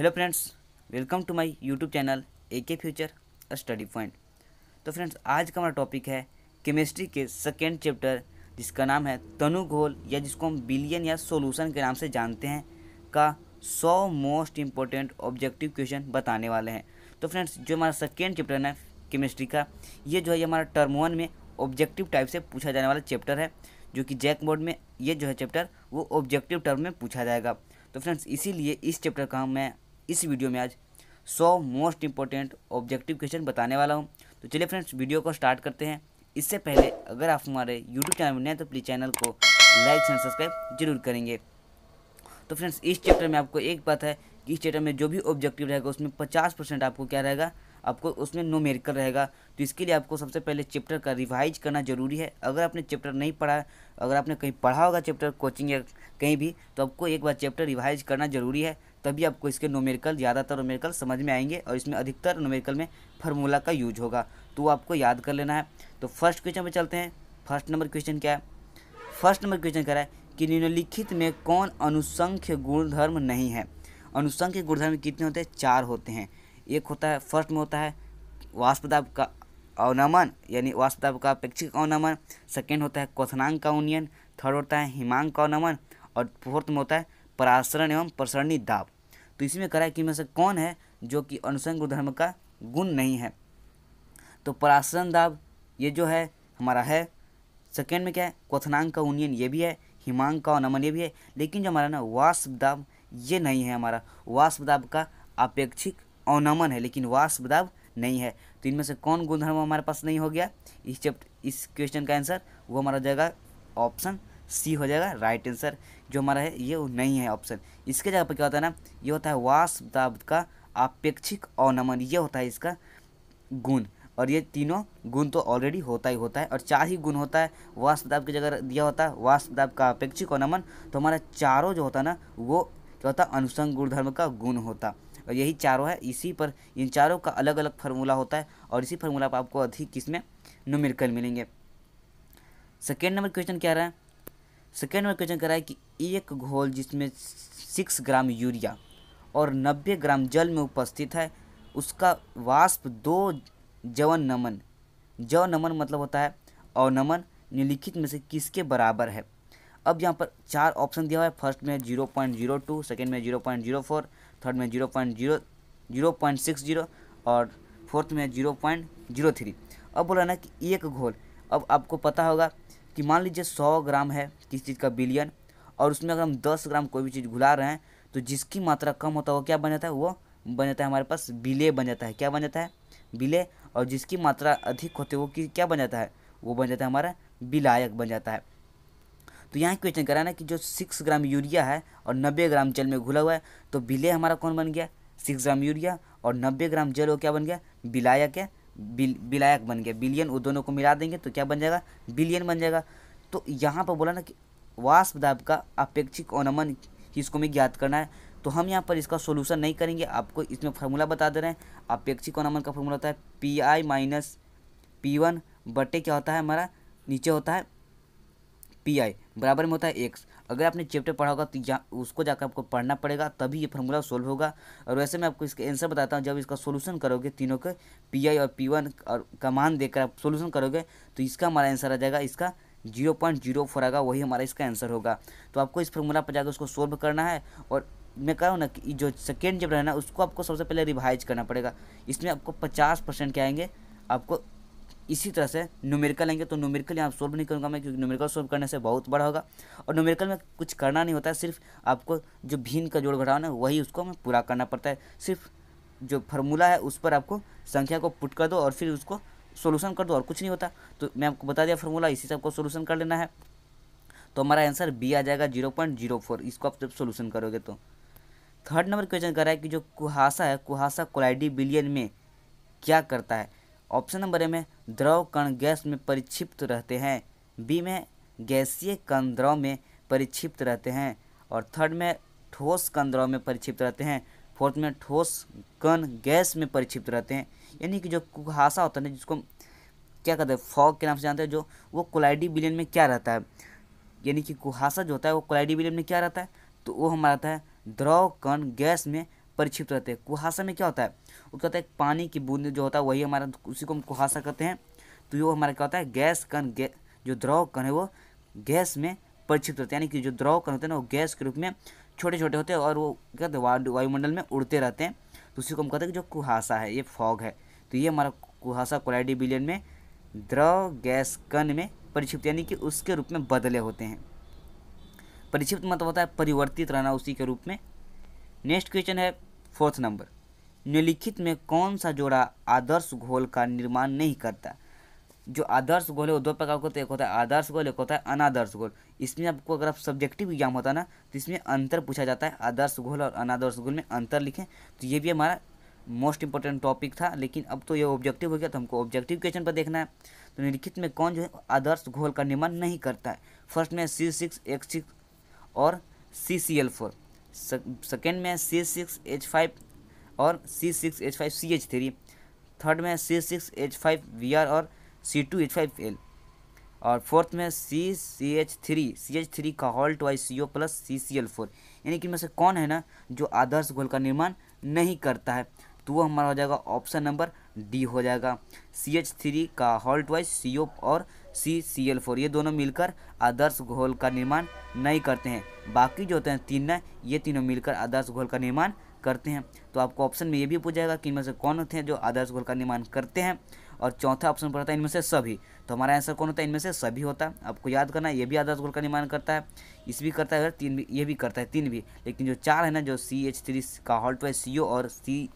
hello friends welcome to my YouTube channel A K future study point तो friends आज का हमारा topic है केमिस्ट्री के सेकेंड चैप्टर जिसका नाम है तनु घोल या जिसको हम बिलियन या सॉल्यूशन के नाम से जानते हैं का सौ मोस्ट इम्पोर्टेंट ऑब्जेक्टिव क्वेश्चन बताने वाले हैं तो फ्रेंड्स जो हमारा सेकेंड चैप्टर है केमिस्ट्री का ये जो है हमारा टर्म वन में ऑब्जेक्टिव टाइप से पूछा जाने वाला चैप्टर है जो कि जैक बोर्ड में ये जो है चैप्टर वो ऑब्जेक्टिव टर्म में पूछा जाएगा तो फ्रेंड्स इसीलिए इस चैप्टर का मैं इस वीडियो में आज सौ मोस्ट इंपॉर्टेंट ऑब्जेक्टिव क्वेश्चन बताने वाला हूँ तो चलिए फ्रेंड्स वीडियो को स्टार्ट करते हैं इससे पहले अगर आप हमारे यूट्यूब चैनल में नए तो प्लीज़ चैनल को लाइक एंड सब्सक्राइब जरूर करेंगे तो फ्रेंड्स इस चैप्टर में आपको एक बात है कि इस चैप्टर में जो भी ऑब्जेक्टिव रहेगा उसमें पचास परसेंट आपको क्या रहेगा आपको उसमें नो मेरिकल रहेगा तो इसके लिए आपको सबसे पहले चैप्टर का रिवाइज करना जरूरी है अगर आपने चैप्टर नहीं पढ़ा अगर आपने कहीं पढ़ा होगा चैप्टर कोचिंग या कहीं भी तो आपको एक बार चैप्टर रिवाइज करना जरूरी है तभी आपको इसके नोमेरिकल ज़्यादातर नोमेरिकल समझ में आएंगे और इसमें अधिकतर नोमेरिकल में फार्मूला का यूज होगा तो आपको याद कर लेना है तो फर्स्ट क्वेश्चन पर चलते हैं फर्स्ट नंबर क्वेश्चन क्या है फर्स्ट नंबर क्वेश्चन रहा है कि निम्नलिखित में कौन अनुसंख्य गुणधर्म नहीं है अनुसंख्य गुणधर्म कितने होते हैं चार होते हैं एक होता है फर्स्ट में होता है वाष्पदाब का अवनमन यानी वाष्पदाब का अपेक्षिक अवनमन सेकेंड होता है क्वथनांक का उन्नयन थर्ड होता है हिमांक का अवनमन और फोर्थ में होता है परासरण एवं प्रसरणी दाब तो इसी में कराए कि में से कौन है जो कि अनुसंग धर्म का गुण नहीं है तो पराशन दाब ये जो है हमारा है सेकेंड में क्या है क्वथनांग का उन्नियन ये भी है हिमांग का और नमन ये भी है लेकिन जो हमारा ना वाष्पदाब ये नहीं है हमारा वाष्पदाब का अपेक्षिक अवनमन है लेकिन वाष्पदाब नहीं है तो इनमें से कौन गुणधर्म हमारे पास नहीं हो गया इस चैप्टर इस क्वेश्चन का आंसर वो हमारा जाएगा ऑप्शन सी हो जाएगा राइट आंसर जो हमारा है ये नहीं है ऑप्शन इसके जगह पर क्या होता है ना ये होता है वाष्प दाब का अपेक्षिक अवनमन ये होता है इसका गुण और ये तीनों गुण तो ऑलरेडी होता ही होता है और चार ही गुण होता है वाष्प दाब की जगह दिया होता है वाष्प दाब का अपेक्षिक अवनमन तो हमारा चारों जो होता है ना वो क्या होता है अनुसंग गुणधर्म का गुण होता और यही चारों है इसी पर इन चारों का अलग अलग फार्मूला होता है और इसी फार्मूला पर आपको अधिक इसमें नोमेरिकल मिलेंगे सेकेंड नंबर क्वेश्चन क्या रहा है सेकेंड नंबर क्वेश्चन कह रहा है कि एक घोल जिसमें सिक्स ग्राम यूरिया और नब्बे ग्राम जल में उपस्थित है उसका वाष्प दो जवन नमन जव नमन मतलब होता है अवनमन निलिखित में से किसके बराबर है अब यहाँ पर चार ऑप्शन दिया हुआ है फर्स्ट में zero point zero two second में zero point zero four third में zero point zero zero point six zero और फोर्थ में जीरो पॉइंट जीरो थ्री अब बोला ना कि एक घोल अब आपको पता होगा कि मान लीजिए सौ ग्राम है किस चीज़ का बिलियन और उसमें अगर हम दस ग्राम कोई भी चीज़ घुला रहे हैं तो जिसकी मात्रा कम होता है वो क्या बन जाता है वो बन जाता है हमारे पास बिले बन जाता है क्या बन जाता है बिले और जिसकी मात्रा अधिक होती है वो कि क्या बन जाता है वो बन जाता है हमारा बिलायक बन जाता है तो यहाँ क्वेश्चन करा ना कि जो सिक्स ग्राम यूरिया है और नब्बे ग्राम जल में घुला हुआ है तो बिले हमारा कौन बन गया सिक्स ग्राम यूरिया और नब्बे ग्राम जल वो क्या बन गया बिलायक है बिल बिलायक बन गया बिलियन वो दोनों को मिला देंगे तो क्या बन जाएगा बिलियन बन जाएगा तो यहाँ पर बोला ना कि वाष्प दाब का अपेक्षिक अनमन किसको में ज्ञात करना है तो हम यहाँ पर इसका सोल्यूशन नहीं करेंगे आपको इसमें फार्मूला बता दे रहे हैं अपेक्षिक अनमन का फार्मूला होता है P I minus P one बटे क्या होता है हमारा नीचे होता है पी आई बराबर में होता है एक्स अगर आपने चैप्टर पढ़ा होगा तो यहाँ उसको जाकर आपको पढ़ना पड़ेगा तभी ये फार्मूला सोल्व होगा और वैसे मैं आपको इसके आंसर बताता हूँ जब इसका सोल्यूशन करोगे तीनों के पी आई और पी वन और का मान देकर आप सोल्यूशन करोगे तो इसका हमारा आंसर आ जाएगा इसका जीरो पॉइंट जीरो फोर आएगा वही हमारा इसका आंसर होगा तो आपको इस फॉर्मूला पर जाकर उसको सोल्व करना है और मैं कह रहा हूँ ना कि जो सेकेंड जब रहना उसको आपको सबसे पहले रिवाइज करना पड़ेगा इसमें आपको पचास परसेंट क्या आएंगे आपको इसी तरह से न्यूमेरिकल आएंगे तो न्यूमेरिकल यहाँ सोल्व नहीं करूँगा मैं क्योंकि न्यूमेरिकल सोल्व करने से बहुत बड़ा होगा और न्यूमेरिकल में कुछ करना नहीं होता है सिर्फ आपको जो भीन का जोड़ घटाना है वही उसको हमें पूरा करना पड़ता है सिर्फ जो फार्मूला है उस पर आपको संख्या को पुट कर दो और फिर उसको सोल्यूशन कर दो और कुछ नहीं होता तो मैं आपको बता दिया फॉर्मूला इसी सबको सोल्यूशन कर लेना है तो हमारा आंसर बी आ जाएगा जीरो पॉइंट जीरो फोर इसको आप जब सोल्यूशन करोगे तो थर्ड नंबर क्वेश्चन कर रहा है कि जो कुहासा है कुहासा कोलाइडी बिलियन में क्या करता है ऑप्शन नंबर ए में द्रव कण गैस में परिक्षिप्त रहते हैं बी में गैसीय कण द्रव में परिक्षिप्त रहते हैं और थर्ड में ठोस कण द्रव में परिक्षिप्त रहते हैं फोर्थ में ठोस कण गैस में परिक्षिप्त रहते हैं यानी कि जो कुहासा होता है ना जिसको क्या कहते हैं फॉग के नाम से जानते हैं जो वो कोलाइडी बिलियन में क्या रहता है यानी कि कुहासा जो होता है वो कोलाइडी बिलियन में क्या रहता है तो वो हमारा रहता है द्रव कण गैस में परिक्षिप्त रहते हैं कुहासा में क्या होता है क्या होता है पानी की बूंद जो होता है वही हमारा उसी को हम कुहासा कहते हैं तो ये हमारा क्या होता है गैस कण गै जो द्रव कण है वो गैस में परिक्षिप्त रहते हैं यानी कि जो द्रव कण होते हैं ना वो गैस के रूप में छोटे छोटे होते हैं और वो क्या कहते हैं वायुमंडल में उड़ते रहते हैं उसी को हम कहते हैं जो कुहासा है ये फॉग है तो ये हमारा कुहासा क्लाइडी बिलियन में द्रव गैस कण में परिक्षिप्त यानी कि उसके रूप में बदले होते हैं परिक्षिप्त मतलब होता है परिवर्तित रहना उसी के रूप में नेक्स्ट क्वेश्चन है फोर्थ नंबर निम्नलिखित में कौन सा जोड़ा आदर्श घोल का निर्माण नहीं करता जो आदर्श गोल है वो दो प्रकार का एक होता है आदर्श गोल एक होता है अनादर्श गोल इसमें आपको अगर आप सब्जेक्टिव एग्जाम होता है ना तो इसमें अंतर पूछा जाता है आदर्श गोल और अनादर्श गोल में अंतर लिखें तो ये भी हमारा मोस्ट इंपॉर्टेंट टॉपिक था लेकिन अब तो ये ऑब्जेक्टिव हो गया तो हमको ऑब्जेक्टिव क्वेश्चन पर देखना है तो निरीक्षित में कौन जो है आदर्श घोल का निर्माण नहीं करता है फर्स्ट में सी सिक्स एच सिक्स और C C L four second में सी सिक्स एच फाइव और C six H five C H three third में C six H five V R और C two H five L और fourth में C C H three C H three का हॉल्ट वाइज C O plus C C L four यानी कि इनमें से कौन है ना जो आदर्श घोल का निर्माण नहीं करता है तो वो हमारा हो जाएगा ऑप्शन नंबर डी हो जाएगा सी एच थ्री का हॉल्ट वाइज सी ओ और सी सी एल फोर ये दोनों मिलकर आदर्श घोल का निर्माण नहीं करते हैं बाकी जो होते हैं तीन न ये तीनों मिलकर आदर्श घोल का निर्माण करते हैं तो आपको ऑप्शन में ये भी पूछा जाएगा कि इनमें से कौन होते हैं जो आदर्श घोल का निर्माण करते हैं और चौथा ऑप्शन पर है इनमें से सभी तो हमारा आंसर कौन होता है इनमें से सभी होता है आपको याद करना ये भी आदर्श गोल का निर्माण करता है इस भी करता है अगर तीन भी ये भी करता है तीन भी लेकिन जो चार है ना जो सी एच थ्री का हॉल्ट है सी ओ और सी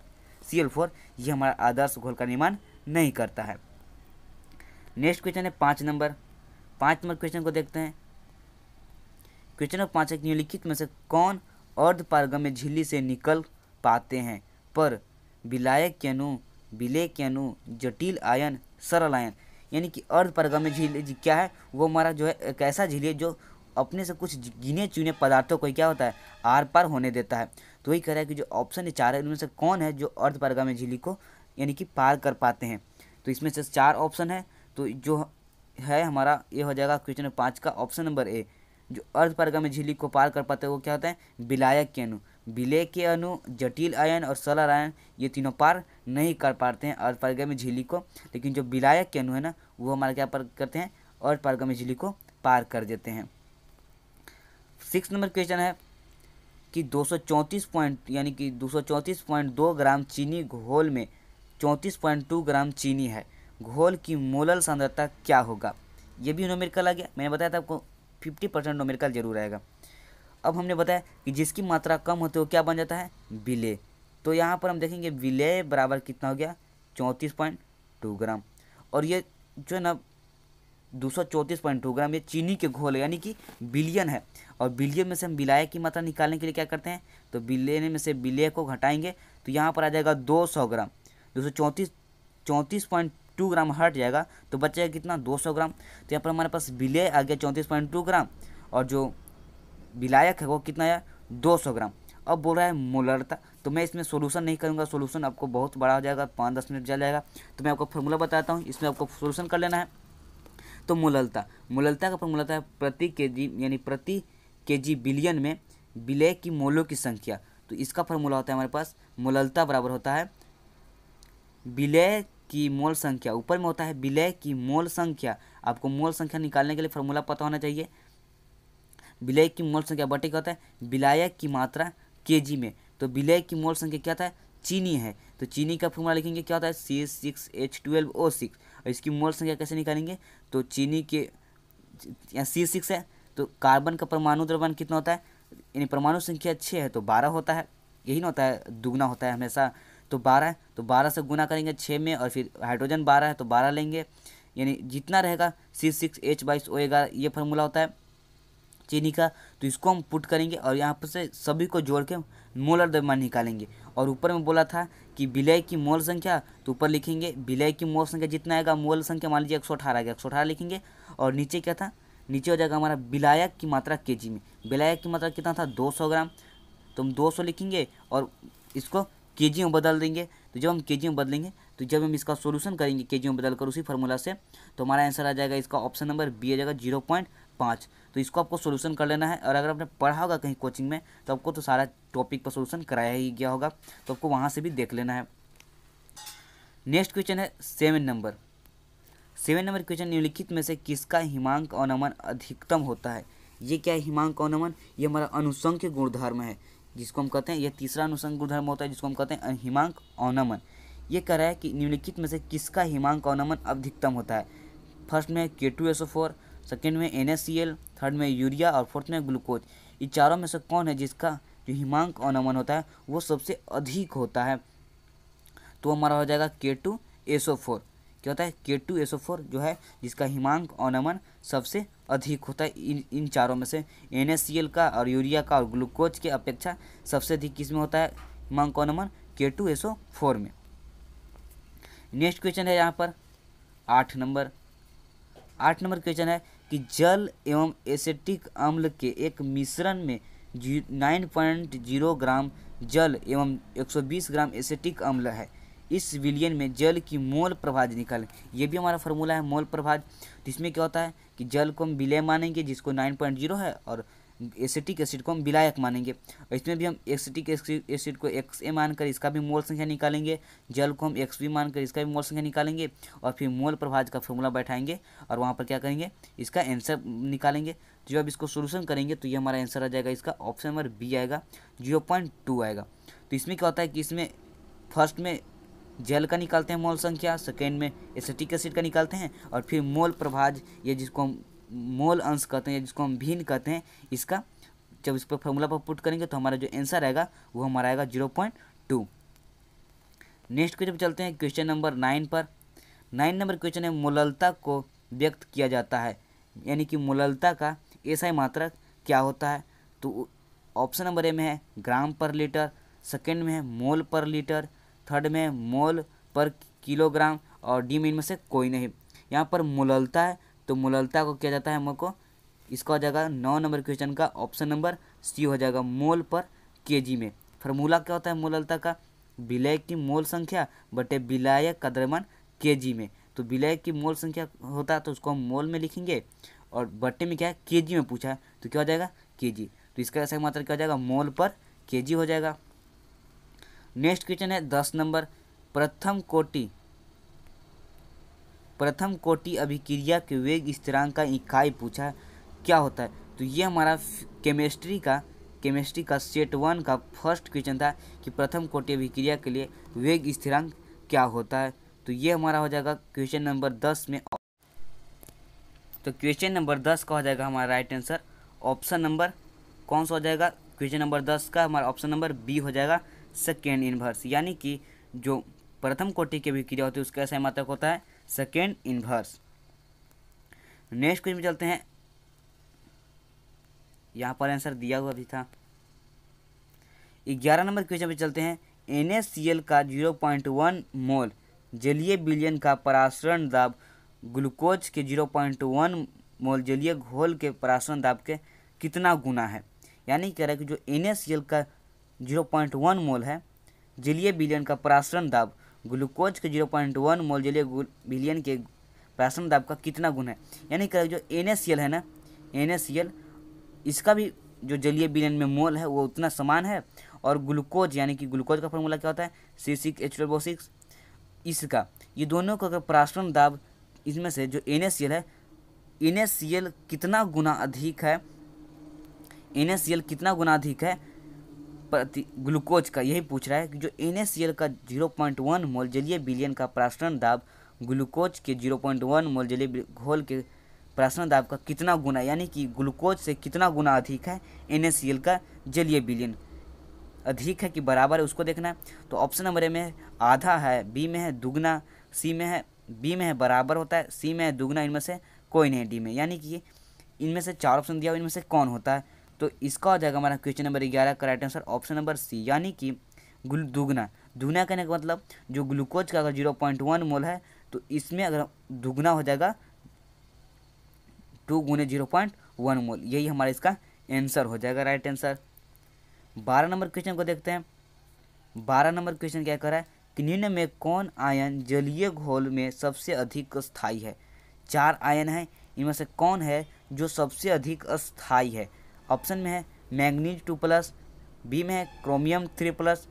सी एल फोर ये हमारा आदर्श घोल का निर्माण नहीं करता है नेक्स्ट क्वेश्चन है पाँच नंबर पाँच नंबर क्वेश्चन को देखते हैं क्वेश्चन नंबर पाँच है निम्नलिखित में से कौन अर्ध पारगम्य झिल्ली से निकल पाते हैं पर विलायक के अनु विलय के जटिल आयन सरल आयन यानी कि अर्धपारगम्य झील क्या है वो हमारा जो है एक ऐसा झील है जो अपने से कुछ गिने चुने पदार्थों को क्या होता है आर पार होने देता है तो वही कह रहा है कि जो ऑप्शन है चार है उनमें से कौन है जो अर्धपारगम्य झीली को यानी कि पार कर पाते हैं तो इसमें से चार ऑप्शन है तो जो है हमारा ये हो जाएगा क्वेश्चन पाँच का ऑप्शन नंबर ए जो अर्धपारगम्य झीली को पार कर पाते हैं वो क्या होता है विलायक के विलय के अणु जटिल आयन और सरल आयन ये तीनों पार नहीं कर पाते हैं परगम झीली को लेकिन जो विलायक के अणु है ना वो हमारे क्या पार करते हैं अर्धपारगमी झीली को पार कर देते हैं सिक्स नंबर क्वेश्चन है कि दो पॉइंट यानी कि दो ग्राम चीनी घोल में टू ग्राम चीनी है घोल की मोलल सांद्रता क्या होगा ये भी नोमेरिकल आ गया मैंने बताया था आपको 50 परसेंट नोमेरिकल जरूर आएगा अब हमने बताया कि जिसकी मात्रा कम होती है वो क्या बन जाता है विलय तो यहाँ पर हम देखेंगे विलय बराबर कितना हो गया चौंतीस पॉइंट टू ग्राम और ये जो है ना दो सौ चौंतीस पॉइंट टू ग्राम ये चीनी के घोल यानी कि बिलियन है और बिलियन में से हम विलय की मात्रा निकालने के लिए क्या करते हैं तो बिलियन में से विलय को घटाएंगे तो यहाँ पर आ जाएगा दो सौ ग्राम दो सौ चौंतीस चौंतीस पॉइंट टू ग्राम हट जाएगा तो बचेगा कितना दो सौ ग्राम तो यहाँ पर हमारे पास विलय आ गया चौंतीस पॉइंट टू ग्राम और जो विलायक है वो कितना है 200 ग्राम अब बोल रहा है मोलरता तो मैं इसमें सोलूशन नहीं करूँगा सोलूशन आपको बहुत बड़ा हो जाएगा पाँच दस मिनट जल जाएगा तो मैं आपको फॉर्मूला बताता हूँ इसमें आपको सोलूशन कर लेना है तो मोललता मोललता का फॉर्मूला है प्रति के जी यानी प्रति के जी बिलियन में विलय की मोलों की संख्या तो इसका फॉर्मूला होता है हमारे पास मोललता बराबर होता है विलय की मोल संख्या ऊपर में होता है विलय की मोल संख्या आपको मोल संख्या निकालने के लिए फॉर्मूला पता होना चाहिए विलय की मोल संख्या बटे क्या होता है विलायक की मात्रा जी में तो विलय की मोल संख्या क्या था चीनी है तो चीनी का फॉर्मूला लिखेंगे क्या होता है C six H twelve O six और इसकी मोल संख्या कैसे निकालेंगे तो चीनी के यहाँ सी सिक्स है तो कार्बन का परमाणु द्रव्यमान कितना होता है यानी परमाणु संख्या छः है तो बारह होता है यही ना होता है दुगना होता है हमेशा तो बारह है तो बारह से गुना करेंगे छः में और फिर हाइड्रोजन बारह है तो बारह लेंगे यानी जितना रहेगा सी सिक्स एच बाईस ओ ग्यारह ये फार्मूला होता है चीनी का तो इसको हम पुट करेंगे और यहाँ पर से सभी को जोड़ के मोल और द्रव्यमान निकालेंगे और ऊपर में बोला था कि विलय की मोल संख्या तो ऊपर लिखेंगे विलय की मोल संख्या जितना आएगा मोल संख्या मान लीजिए एक सौ अठारह एक सौ अठारह लिखेंगे और नीचे क्या था नीचे हो जाएगा हमारा विलायक की मात्रा के में विलायक की मात्रा कितना था दो सौ ग्राम तो हम दो सौ लिखेंगे और इसको के में बदल देंगे तो जब हम के में बदलेंगे तो जब हम इसका सोल्यूशन करेंगे के में बदल कर उसी फार्मूला से तो हमारा आंसर आ जाएगा इसका ऑप्शन नंबर बी आ जाएगा जीरो पॉइंट पाँच तो इसको आपको सोल्यूशन कर लेना है और अगर आपने पढ़ा होगा कहीं कोचिंग में तो आपको तो सारा टॉपिक पर सोल्यूशन कराया ही गया होगा तो आपको वहाँ से भी देख लेना है नेक्स्ट क्वेश्चन है seven number seven number question निम्नलिखित में से किसका हिमांक अवनमन अधिकतम होता है ये क्या है हिमांक अवनमन ये हमारा अनुसंख्य के गुणधर्म है जिसको हम कहते हैं यह तीसरा अनुसंघ गुणधर्म होता है जिसको हम कहते हैं हिमांक अवनमन ये कह रहा है कि निम्नलिखित में से किसका हिमांक और अधिकतम होता है फर्स्ट में K two S O four second में N S C L third में यूरिया और फोर्थ में ग्लूकोज ये चारों में से कौन है जिसका जो हिमांक अनमन होता है वो सबसे अधिक होता है तो हमारा हो जाएगा के टू एसो फोर क्या होता है के टू एसो फोर जो है जिसका हिमांक अनमन सबसे अधिक होता है इन इन चारों में से एन का और यूरिया का और ग्लूकोज की अपेक्षा सबसे अधिक किस में होता है हिमांक अनमन के टू एसो फोर में नेक्स्ट क्वेश्चन है यहाँ पर आठ नंबर आठ नंबर क्वेश्चन है कि जल एवं एसेटिक अम्ल के एक मिश्रण में G nine point zero gram जल एवं 120 ग्राम एसेटिक अम्ल है इस विलियन में जल की मोल प्रभाज निकल ये भी हमारा फॉर्मूला है मोल प्रभाज जिसमें क्या होता है कि जल को हम विलय मानेंगे जिसको 9.0 है और एसिटिक एसिड को हम विलायक मानेंगे और इसमें भी हम एसिटिक एसिड को एक्स ए मानकर इसका भी मोल संख्या निकालेंगे जल को हम एक्स बी मानकर इसका भी मोल संख्या निकालेंगे और फिर मोल प्रभाज का फॉर्मूला बैठाएंगे और वहाँ पर क्या करेंगे इसका आंसर निकालेंगे जो अब इसको सोल्यूशन करेंगे तो ये हमारा आंसर आ जाएगा इसका ऑप्शन नंबर बी आएगा जीरो पॉइंट टू आएगा तो इसमें क्या होता है कि इसमें फर्स्ट में जल का निकालते हैं मोल संख्या सेकेंड में एसिटिक एसिड का निकालते हैं और फिर मोल प्रभाज ये जिसको हम मोल अंश कहते हैं जिसको हम भिन्न कहते हैं इसका जब इस पर फॉर्मूला पर पुट करेंगे तो हमारा जो आंसर आएगा वो हमारा आएगा zero point two next question चलते हैं क्वेश्चन नंबर नाइन पर नाइन नंबर क्वेश्चन है मोललता को व्यक्त किया जाता है यानी कि मोललता का ऐसा ही मात्रक क्या होता है तो ऑप्शन नंबर ए में है ग्राम पर लीटर सेकेंड में है मोल पर लीटर थर्ड में है मोल पर किलोग्राम और डी में इनमें से कोई नहीं यहाँ पर मोललता है तो मोललता को किया जाता है हमको इसका हो जाएगा नौ नंबर क्वेश्चन का ऑप्शन नंबर सी हो जाएगा मोल पर के में फार्मूला क्या होता है मूललता का विलय की मोल संख्या बटे विलय का के केजी में तो विलय की मोल संख्या होता है तो उसको हम मोल में लिखेंगे और बट्टे में क्या है के में पूछा है तो क्या हो जाएगा के तो इसका ऐसा मात्र क्या हो जाएगा मोल पर के हो जाएगा नेक्स्ट क्वेश्चन है दस नंबर प्रथम कोटि प्रथम कोटि अभिक्रिया के वेग स्थिरांक का इकाई पूछा क्या होता है तो ये हमारा केमिस्ट्री का केमिस्ट्री का सेट वन का फर्स्ट क्वेश्चन था कि प्रथम कोटि अभिक्रिया के लिए वेग स्थिरांक क्या होता है तो ये हमारा हो जाएगा क्वेश्चन नंबर दस में तो क्वेश्चन नंबर दस का हो जाएगा हमारा राइट आंसर ऑप्शन नंबर कौन सा हो जाएगा क्वेश्चन नंबर दस का हमारा ऑप्शन नंबर बी हो जाएगा सेकेंड इन्वर्स यानी कि जो प्रथम कोटि की अभिक्रिया होती है उसका ऐसा मात्रक होता है सेकेंड इन्वर्स नेक्स्ट क्वेश्चन में चलते हैं यहाँ पर आंसर दिया हुआ भी था ग्यारह नंबर क्वेश्चन पे चलते हैं एन का जीरो पॉइंट वन मोल जलीय बिलियन का परासरण दाब ग्लूकोज के जीरो पॉइंट वन मोल जलीय घोल के परासरण दाब के कितना गुना है यानी कह रहा है कि जो एन का जीरो पॉइंट वन मोल है जलीय बिलियन का परासरण दाब ग्लूकोज के जीरो पॉइंट वन मोल जलीय विलियन के प्राशन दाब का कितना गुण है यानी कि जो एन है ना एन इसका भी जो जलीय विलियन में मोल है वो उतना समान है और ग्लूकोज यानी कि ग्लूकोज का फॉर्मूला क्या होता है C six H twelve six इसका ये दोनों का अगर प्राशन दाब इसमें से जो एन है एन कितना गुना अधिक है एन कितना गुना अधिक है प्रति ग्लूकोज का यही पूछ रहा है कि जो एन का 0.1 मोल जलीय बिलियन का प्राशरण दाब ग्लूकोज के 0.1 मोल जलीय घोल के प्राशरण दाब का कितना गुना यानी कि ग्लूकोज से कितना गुना अधिक है एन का जलीय बिलियन अधिक है कि बराबर है उसको देखना है तो ऑप्शन नंबर ए में आधा है बी में है दुगना सी में है बी में है बराबर होता है सी में है दुगना इनमें से कोई नहीं डी में यानी कि इनमें से चार ऑप्शन दिया हुआ इनमें से कौन होता है तो इसका हो जाएगा हमारा क्वेश्चन नंबर ग्यारह का right answer option number C यानी कि दुगना दुगना कहने का मतलब जो ग्लूकोज का अगर जीरो पॉइंट वन मोल है तो इसमें अगर दुगना हो जाएगा टू गुने जीरो पॉइंट वन मोल यही हमारा इसका आंसर हो जाएगा राइट आंसर बारह नंबर क्वेश्चन को देखते हैं बारह नंबर क्वेश्चन क्या कर रहा है कि निम्न में कौन आयन जलीय घोल में सबसे अधिक स्थायी है चार आयन है इनमें से कौन है जो सबसे अधिक अस्थायी है ऑप्शन में है मैंगनीज टू प्लस बी में है क्रोमियम थ्री प्लस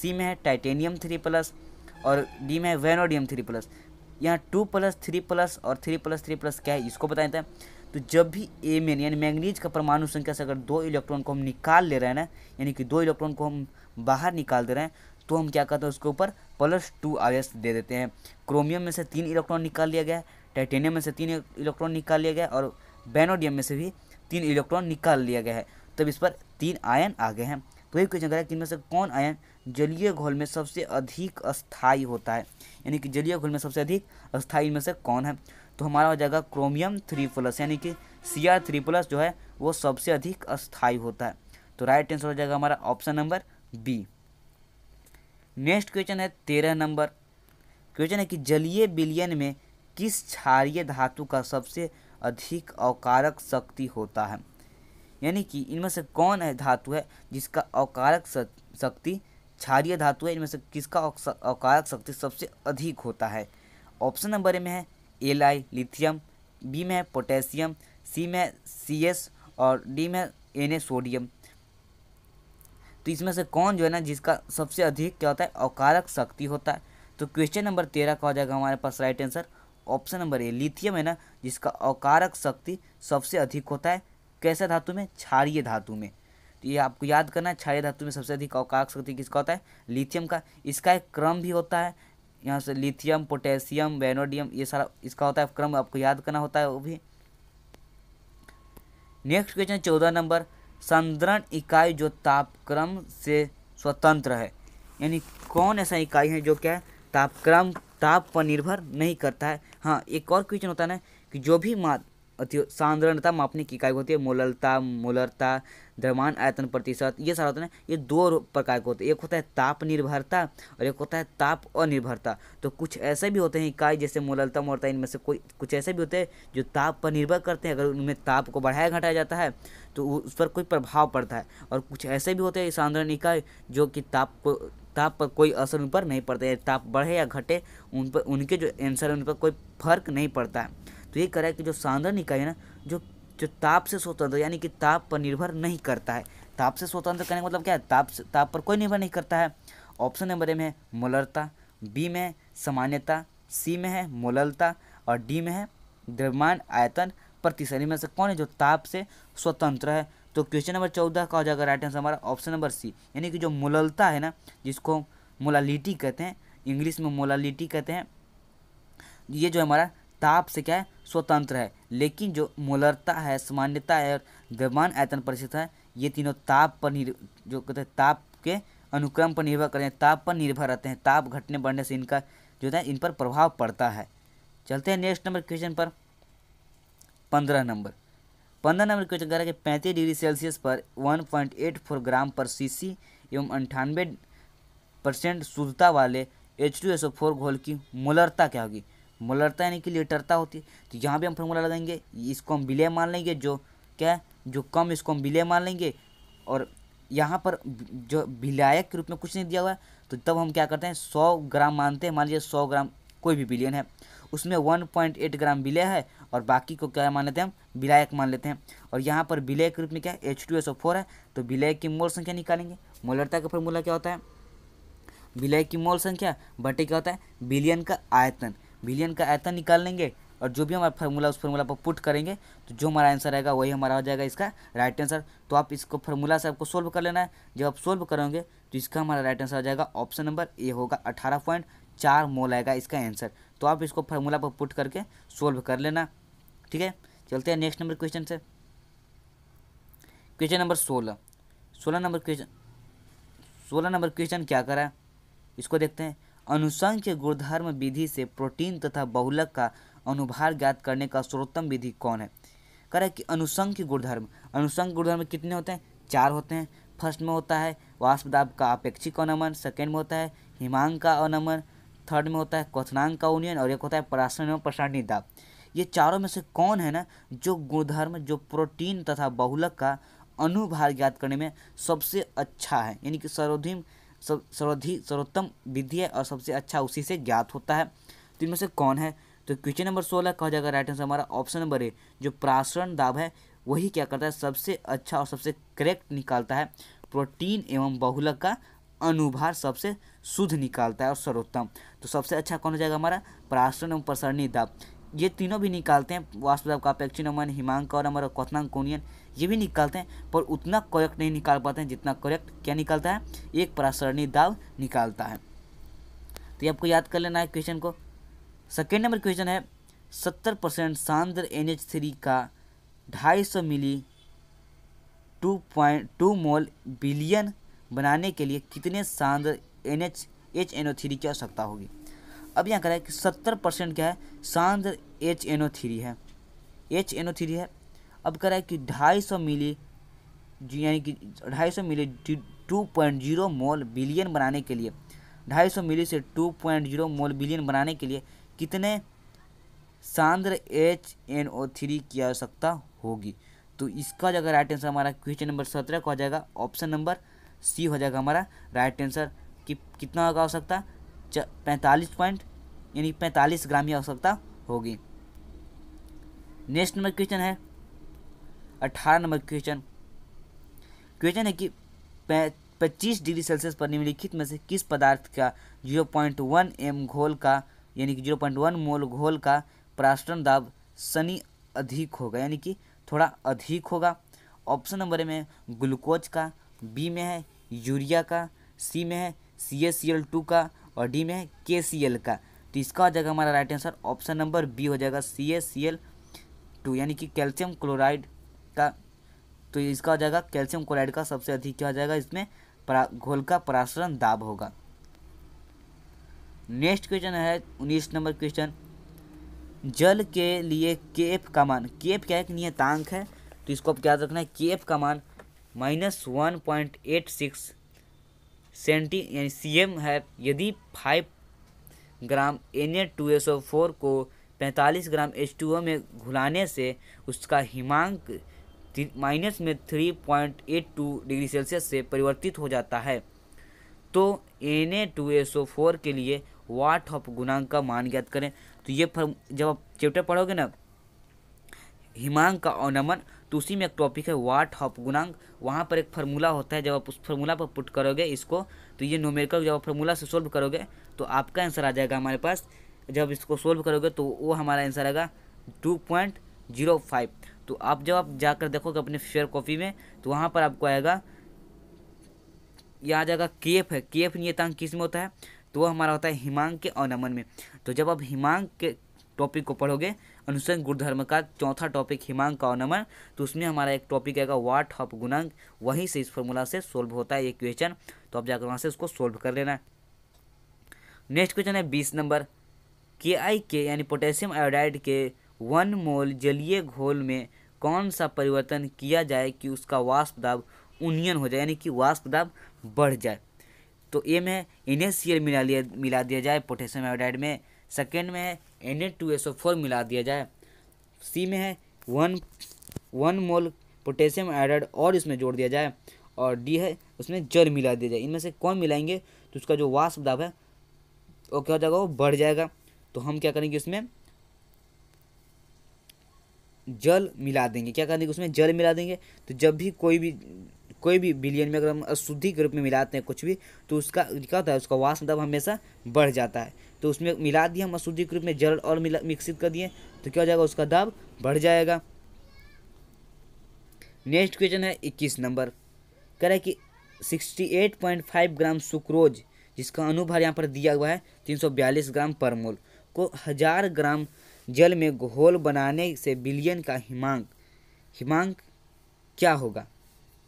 सी में है टाइटेनियम थ्री प्लस और डी में है वेनोडियम थ्री प्लस यहाँ टू प्लस थ्री प्लस और थ्री प्लस थ्री प्लस क्या है इसको बता देते हैं तो।, तो जब भी ए मेन यानी मैगनीज का परमाणु संख्या से अगर दो इलेक्ट्रॉन को हम निकाल ले रहे हैं ना यानी कि दो इलेक्ट्रॉन को हम बाहर निकाल दे रहे हैं तो हम क्या करते हैं उसके ऊपर प्लस टू आवेश दे देते हैं क्रोमियम में से तीन इलेक्ट्रॉन निकाल लिया गया टाइटेनियम में से तीन इलेक्ट्रॉन निकाल लिया गया और बेनोडियम में से भी तीन इलेक्ट्रॉन निकाल लिया गया है तब इस पर तीन आयन आ गए हैं तो वही क्वेश्चन करें कि इनमें से कौन आयन जलीय घोल में सबसे अधिक अस्थाई होता है यानी कि जलीय घोल में सबसे अधिक अस्थाई इनमें से कौन है तो हमारा हो जाएगा क्रोमियम थ्री प्लस यानी कि सी आर थ्री प्लस जो है वो सबसे अधिक अस्थाई होता है तो राइट आंसर हो जाएगा हमारा option number B next question है तेरह नंबर क्वेश्चन है कि जलीय बिलियन में किस क्षारीय धातु का सबसे अधिक अवकारक शक्ति होता है यानी कि इनमें से कौन है धातु है जिसका अवकारक शक्ति क्षारिय धातु है इनमें से किसका अवकारक शक्ति सबसे अधिक होता है ऑप्शन नंबर ए में है एल आई लिथियम बी में है पोटेशियम सी में सी एस और डी में एन ए सोडियम तो इसमें से कौन जो है ना जिसका सबसे अधिक क्या होता है अवकारक शक्ति होता है तो क्वेश्चन नंबर तेरह का हो जाएगा हमारे पास right answer option number A lithium है ना जिसका अकारक शक्ति सबसे अधिक होता है कैसे धातु में क्षारिय धातु में तो ये आपको याद करना है क्षारिय धातु में सबसे अधिक अवकारक शक्ति किसका होता है लिथियम का इसका एक क्रम भी होता है यहाँ से लिथियम पोटेशियम वेनोडियम ये सारा इसका होता है क्रम आपको याद करना होता है वो भी नेक्स्ट क्वेश्चन चौदह नंबर संदरण इकाई जो तापक्रम से स्वतंत्र है यानी कौन ऐसा इकाई है जो क्या है तापक्रम ताप पर निर्भर नहीं करता है हाँ एक और क्वेश्चन होता है ना कि जो भी मा सांद्रणता मापने की इकाई होती है मोललता मोलरता द्रव्यमान आयतन प्रतिशत ये सारा होता है ना ये दो प्रकार के होते हैं एक होता है ताप निर्भरता और एक होता है ताप अनिर्भरता तो कुछ ऐसे भी होते हैं इकाई जैसे मोललता मोलता इनमें से कोई कुछ ऐसे भी होते हैं जो ताप पर निर्भर करते हैं अगर उनमें ताप को बढ़ाया घटाया जाता है तो उस पर कोई प्रभाव पड़ता है और कुछ ऐसे भी होते हैं सांद्रण इकाई जो कि ताप को ताप पर कोई असर उन पर नहीं पड़ता है ताप बढ़े या घटे उन पर उनके जो आंसर है उन पर कोई फर्क नहीं पड़ता है तो ये कह रहा है कि जो सांद्रण इकाई है ना जो जो ताप से स्वतंत्र यानी कि ताप पर निर्भर नहीं करता है ताप से स्वतंत्र करने का मतलब क्या है ताप से ताप पर कोई निर्भर नहीं करता है ऑप्शन नंबर ए में है मोलरता बी में है सामान्यता सी में है मोललता और डी में है द्रव्यमान आयतन प्रतिशत में से कौन है जो ताप से स्वतंत्र है तो क्वेश्चन नंबर चौदह का हो जाएगा राइट आंसर हमारा ऑप्शन नंबर सी यानी कि जो मुललता है ना जिसको मोलालिटी कहते हैं इंग्लिश में मोलालिटी कहते हैं ये जो हमारा ताप से क्या है स्वतंत्र है लेकिन जो मोलरता है सामान्यता है और द्रव्यमान आयतन परिषद है ये तीनों ताप पर निर् जो कहते हैं ताप के अनुक्रम पर निर्भर करते हैं ताप पर निर्भर रहते हैं ताप घटने बढ़ने से इनका जो है इन पर प्रभाव पड़ता है चलते हैं नेक्स्ट नंबर क्वेश्चन पर पंद्रह नंबर पंद्रह नंबर क्वेश्चन कह रहा है कि पैंतीस डिग्री सेल्सियस पर one point eight four gram पर सीसी एवं अंठानवे परसेंट शुद्धता वाले H two S O four घोल की मोलरता क्या होगी मोलरता यानी कि लीटरता होती है तो यहाँ भी हम फॉर्मूला लगाएंगे इसको हम विलय मान लेंगे जो क्या है जो कम इसको हम विलय मान लेंगे और यहाँ पर जो विलायक के रूप में कुछ नहीं दिया हुआ है तो तब हम क्या करते हैं सौ ग्राम मानते हैं मान लीजिए सौ ग्राम कोई भी बिलियन है उसमें वन पॉइंट एट ग्राम विलय है और बाकी को क्या मान लेते हैं हम विलायक मान लेते हैं और यहाँ पर विलय के रूप में क्या है H two S O four है तो विलय की मोल संख्या निकालेंगे मोलरता का फॉर्मूला क्या होता है विलय की मोल संख्या बटे क्या होता है बिलियन का आयतन बिलियन का आयतन निकाल लेंगे और जो भी हमारा फार्मूला उस फार्मूला पर पुट करेंगे तो जो हमारा आंसर आएगा वही हमारा हो जाएगा इसका राइट आंसर तो आप इसको फार्मूला से आपको सोल्व कर लेना है जब आप सोल्व करोगे तो इसका हमारा राइट आंसर आ जाएगा ऑप्शन नंबर ए होगा अठारह पॉइंट चार मोल आएगा इसका आंसर तो आप इसको फार्मूला पर पुट करके सोल्व कर लेना ठीक है चलते हैं नेक्स्ट नंबर क्वेश्चन से क्वेश्चन नंबर सोलह सोलह नंबर क्वेश्चन सोलह नंबर क्वेश्चन क्या करा है इसको देखते हैं अनुसंख्य गुणधर्म विधि से प्रोटीन तथा बहुलक का अनुभार ज्ञात करने का सर्वोत्तम विधि कौन है करे कि अनुसंख्य गुणधर्म अनुसंख्य गुणधर्म कितने होते हैं चार होते हैं फर्स्ट में होता है वास्पदाब का अपेक्षिक अनमन सेकेंड में होता है हिमांग का अनमन थर्ड में होता है क्वथनांग का उन्नयन और एक होता है परासरण एवं प्रसारणी दाब ये चारों में से कौन है ना जो गुणधर्म जो प्रोटीन तथा बहुलक का अनुभार ज्ञात करने में सबसे अच्छा है यानी कि सर्वधिम सर्वधि सर्वोत्तम विधि है और सबसे अच्छा उसी से ज्ञात होता है तो इनमें से कौन है तो क्वेश्चन नंबर सोलह कहा जाएगा राइट आंसर हमारा ऑप्शन नंबर ए जो प्रासरण दाब है वही क्या करता है सबसे अच्छा और सबसे करेक्ट निकालता है प्रोटीन एवं बहुलक का अनुभार सबसे शुद्ध निकालता है और सर्वोत्तम तो सबसे अच्छा कौन हो जाएगा हमारा प्रासरण एवं प्रसरणी दाब ये तीनों भी निकालते हैं का कापेक्षी नमन हिमांक और अमर और कोनियन ये भी निकालते हैं पर उतना करेक्ट नहीं निकाल पाते हैं जितना करेक्ट क्या निकालता है एक परासरणी दाव निकालता है तो ये आपको याद कर लेना है क्वेश्चन को सेकेंड नंबर क्वेश्चन है सत्तर परसेंट सांद्र एन एच थ्री का ढाई सौ milli two point two mole बिलियन बनाने के लिए कितने सांद्र N H H N O three की आवश्यकता होगी अब यहाँ कह रहा है कि सत्तर परसेंट क्या है सांद्र एच एन ओ थ्री है एच एन ओ थ्री है अब कह रहा है कि ढाई सौ मिली यानी कि ढाई सौ milli two point zero mole बिलियन बनाने के लिए ढाई सौ मिली से टू पॉइंट जीरो मोल बिलियन बनाने के लिए कितने सांद्र एच एन ओ थ्री की आवश्यकता होगी तो इसका जो राइट आंसर हमारा क्वेश्चन नंबर सत्रह का हो जाएगा ऑप्शन नंबर सी हो जाएगा हमारा राइट आंसर कि कितना होगा आवश्यकता पैंतालीस पॉइंट यानी पैंतालीस ग्राम की आवश्यकता होगी नेक्स्ट नंबर क्वेश्चन है अट्ठारह नंबर क्वेश्चन क्वेश्चन है कि पच्चीस डिग्री सेल्सियस पर निम्नलिखित में से किस पदार्थ का जीरो पॉइंट वन एम घोल का यानी कि जीरो पॉइंट वन मोल घोल का प्राष्टन दाब सनी अधिक होगा यानी कि थोड़ा अधिक होगा ऑप्शन नंबर ए में ग्लूकोज का बी में है यूरिया का सी में है C S C L two का और डी में है के सी एल का तो इसका हो जाएगा हमारा right answer option number B हो जाएगा C S C L two यानी कि कैल्शियम क्लोराइड का तो इसका हो जाएगा कैल्शियम क्लोराइड का सबसे अधिक क्या हो जाएगा इसमें घोल का परासरण दाब होगा नेक्स्ट क्वेश्चन है उन्नीस नंबर क्वेश्चन जल के लिए के एफ का मान के एफ क्या है एक नियतांक है तो इसको आप याद रखना है के एफ का मान minus one point eight six centi यानी एम है यदि फाइव ग्राम एन को 45 ग्राम एच में घुलाने से उसका हिमांक माइनस में 3.82 डिग्री सेल्सियस से परिवर्तित हो जाता है तो एन के लिए वाट ऑफ गुणांक का मान ज्ञात करें तो ये जब आप चैप्टर पढ़ोगे ना हिमांक का अवनमन तो उसी में एक टॉपिक है वाट हॉप गुनांग वहाँ पर एक फार्मूला होता है जब आप उस फार्मूला पर पुट करोगे इसको तो ये नोमेरिकल जब आप फार्मूला से सोल्व करोगे तो आपका आंसर आ जाएगा हमारे पास जब इसको सोल्व करोगे तो वो हमारा आंसर आएगा टू पॉइंट जीरो फाइव तो आप जब आप जाकर देखोगे अपने फेयर कॉपी में तो वहाँ पर आपको आएगा यह आ जाएगा के एफ है के एफ नियतांक किस में होता है तो वो हमारा होता है हिमांक के अनमन में तो जब आप हिमांक के टॉपिक को पढ़ोगे अनुसंग गुणधर्म का चौथा टॉपिक हिमांक का नमन तो उसमें हमारा एक टॉपिक आएगा वाट हॉप गुणांक वहीं से इस फॉर्मूला से सोल्व होता है ये क्वेश्चन तो आप जाकर वहाँ से उसको सोल्व कर लेना है नेक्स्ट क्वेश्चन है बीस नंबर के आई के यानी पोटेशियम आयोडाइड के वन मोल जलीय घोल में कौन सा परिवर्तन किया जाए कि उसका वाष्प दाब उनियन हो जाए यानी कि वाष्प दाब बढ़ जाए तो ए में एन मिला लिया मिला दिया जाए पोटेशियम आयोडाइड में सेकेंड में N two S O four मिला दिया जाए सी में है one one mole potassium iodide और इसमें जोड़ दिया जाए और डी है उसमें जल मिला दिया जाए इनमें से कौन मिलाएंगे तो उसका जो वाष्प दाब है वो क्या हो जाएगा वो बढ़ जाएगा तो हम क्या करेंगे इसमें जल मिला देंगे क्या करेंगे उसमें जल मिला देंगे तो जब भी कोई भी कोई भी बिलियन में अगर हम अशुद्धि के रूप में मिलाते हैं कुछ भी तो उसका क्या होता है उसका वास मतलब हमेशा बढ़ जाता है तो उसमें मिला दिए हम अशुद्धि के रूप में जल और मिला मिक्सित कर दिए तो क्या हो जाएगा उसका दाब बढ़ जाएगा नेक्स्ट क्वेश्चन है इक्कीस नंबर कह रहा है कि sixty eight point five gram sucrose जिसका अनुभार यहाँ पर दिया हुआ है तीन सौ बयालीस ग्राम पर मोल को हजार ग्राम जल में घोल बनाने से बिलियन का हिमांक हिमांक क्या होगा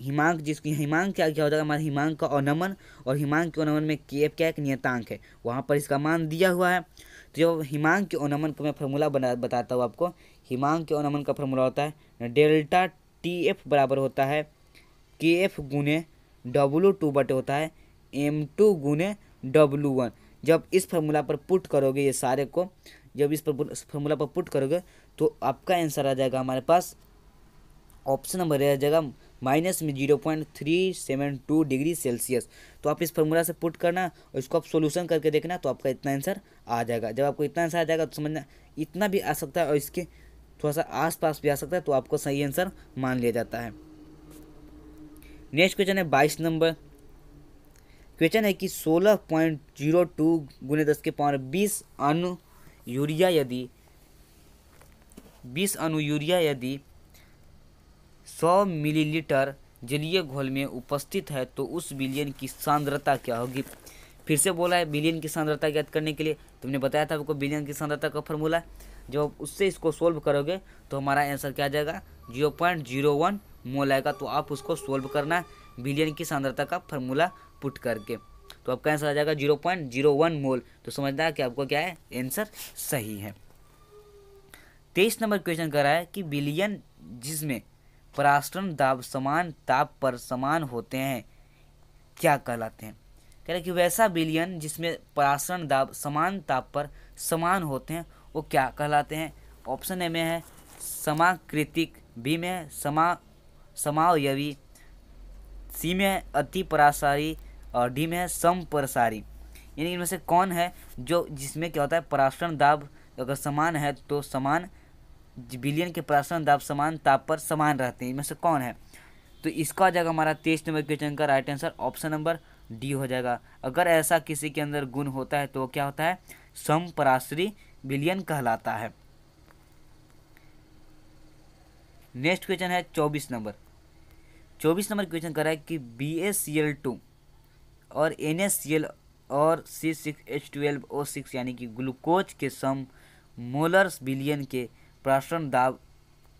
हिमांक जिसकी हिमांक क्या क्या होता है हमारे हिमांक का अनमन और हिमांक के अनमन में के एफ क्या एक नियतांक है वहाँ पर इसका मान दिया हुआ है तो जब हिमांक के अनमन को मैं फॉर्मूला बना बताता हूँ आपको हिमांक के अनमन का फॉर्मूला होता है डेल्टा टी एफ बराबर होता है के एफ गुने डब्लू टू बटे होता है एम टू गुने डब्लू वन जब इस फार्मूला पर पुट करोगे ये सारे को जब इस फार्मूला पर पुट करोगे तो आपका आंसर आ जाएगा हमारे पास ऑप्शन नंबर आ जाएगा माइनस में zero point three seven two degree Celsius तो आप इस फॉर्मूला से पुट करना और इसको आप सोल्यूशन करके देखना तो आपका इतना आंसर आ जाएगा जब आपको इतना आंसर आ जाएगा तो समझना इतना भी आ सकता है और इसके थोड़ा सा आसपास भी आ सकता है तो आपको सही आंसर मान लिया जाता है नेक्स्ट क्वेश्चन है बाईस नंबर क्वेश्चन है कि सोलह पॉइंट जीरो टू गुने दस के पावर बीस अनु यूरिया यदि बीस अनु यूरिया यदि सौ मिलीलीटर जलीय घोल में उपस्थित है तो उस विलियन की सांद्रता क्या होगी फिर से बोला है विलियन की सांद्रता ज्ञात करने के लिए तुमने बताया था आपको विलियन की सांद्रता का फॉर्मूला जब उससे इसको सोल्व करोगे तो हमारा आंसर क्या आ जाएगा zero point zero one mole आएगा तो आप उसको सोल्व करना बिलियन विलियन की सांद्रता का फॉर्मूला पुट करके तो आपका आंसर आ जाएगा zero point zero one mole तो समझना है कि आपको क्या है आंसर सही है तेईस नंबर क्वेश्चन कर रहा है कि बिलियन जिसमें पराश्रम दाब समान ताप पर समान होते हैं क्या कहलाते हैं कह रहे कि वैसा विलियन जिसमें पराश्रम दाब समान ताप पर समान होते हैं वो क्या कहलाते हैं ऑप्शन ए में है समाकृतिक बी में है समा समावयवी सी में है अति परासारी और डी में है समपरसारी यानी इनमें से कौन है जो जिसमें क्या होता है पराश्रम दाब अगर समान है तो समान बिलियन के प्राशन दाब समान ताप पर समान रहते हैं इनमें से कौन है तो इसका आ जाएगा हमारा तेईस नंबर क्वेश्चन का right answer option number D हो जाएगा अगर ऐसा किसी के अंदर गुण होता है तो क्या होता है समपराश्री बिलियन कहलाता है नेक्स्ट क्वेश्चन है चौबीस नंबर चौबीस नंबर क्वेश्चन करा है कि B S C L two और एन एस सी एल और C six H twelve O six यानी कि ग्लूकोज के सम मोलर्स बिलियन के प्रासरण दाब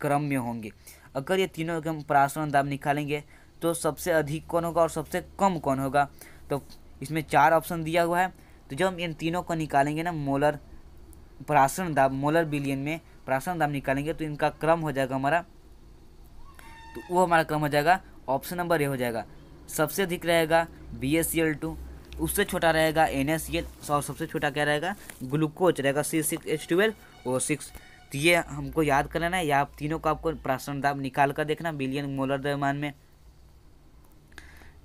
क्रम में होंगे अगर ये तीनों के हम प्रासरण दाब निकालेंगे तो सबसे अधिक कौन होगा और सबसे कम कौन होगा तो इसमें चार ऑप्शन दिया हुआ है तो जब हम इन तीनों को निकालेंगे ना मोलर प्रासरण दाब मोलर बिलियन में प्रासरण दाब निकालेंगे तो इनका क्रम हो जाएगा हमारा तो वो हमारा क्रम हो जाएगा ऑप्शन नंबर ए हो जाएगा सबसे अधिक रहेगा B S C L two उससे छोटा रहेगा एन एस सी एल और सबसे छोटा क्या रहेगा ग्लूकोज रहेगा C six H twelve O six तो ये हमको याद कर लेना है या आप तीनों को आपको प्राशन दाब निकाल कर देखना बिलियन मोलर द्रव्यमान में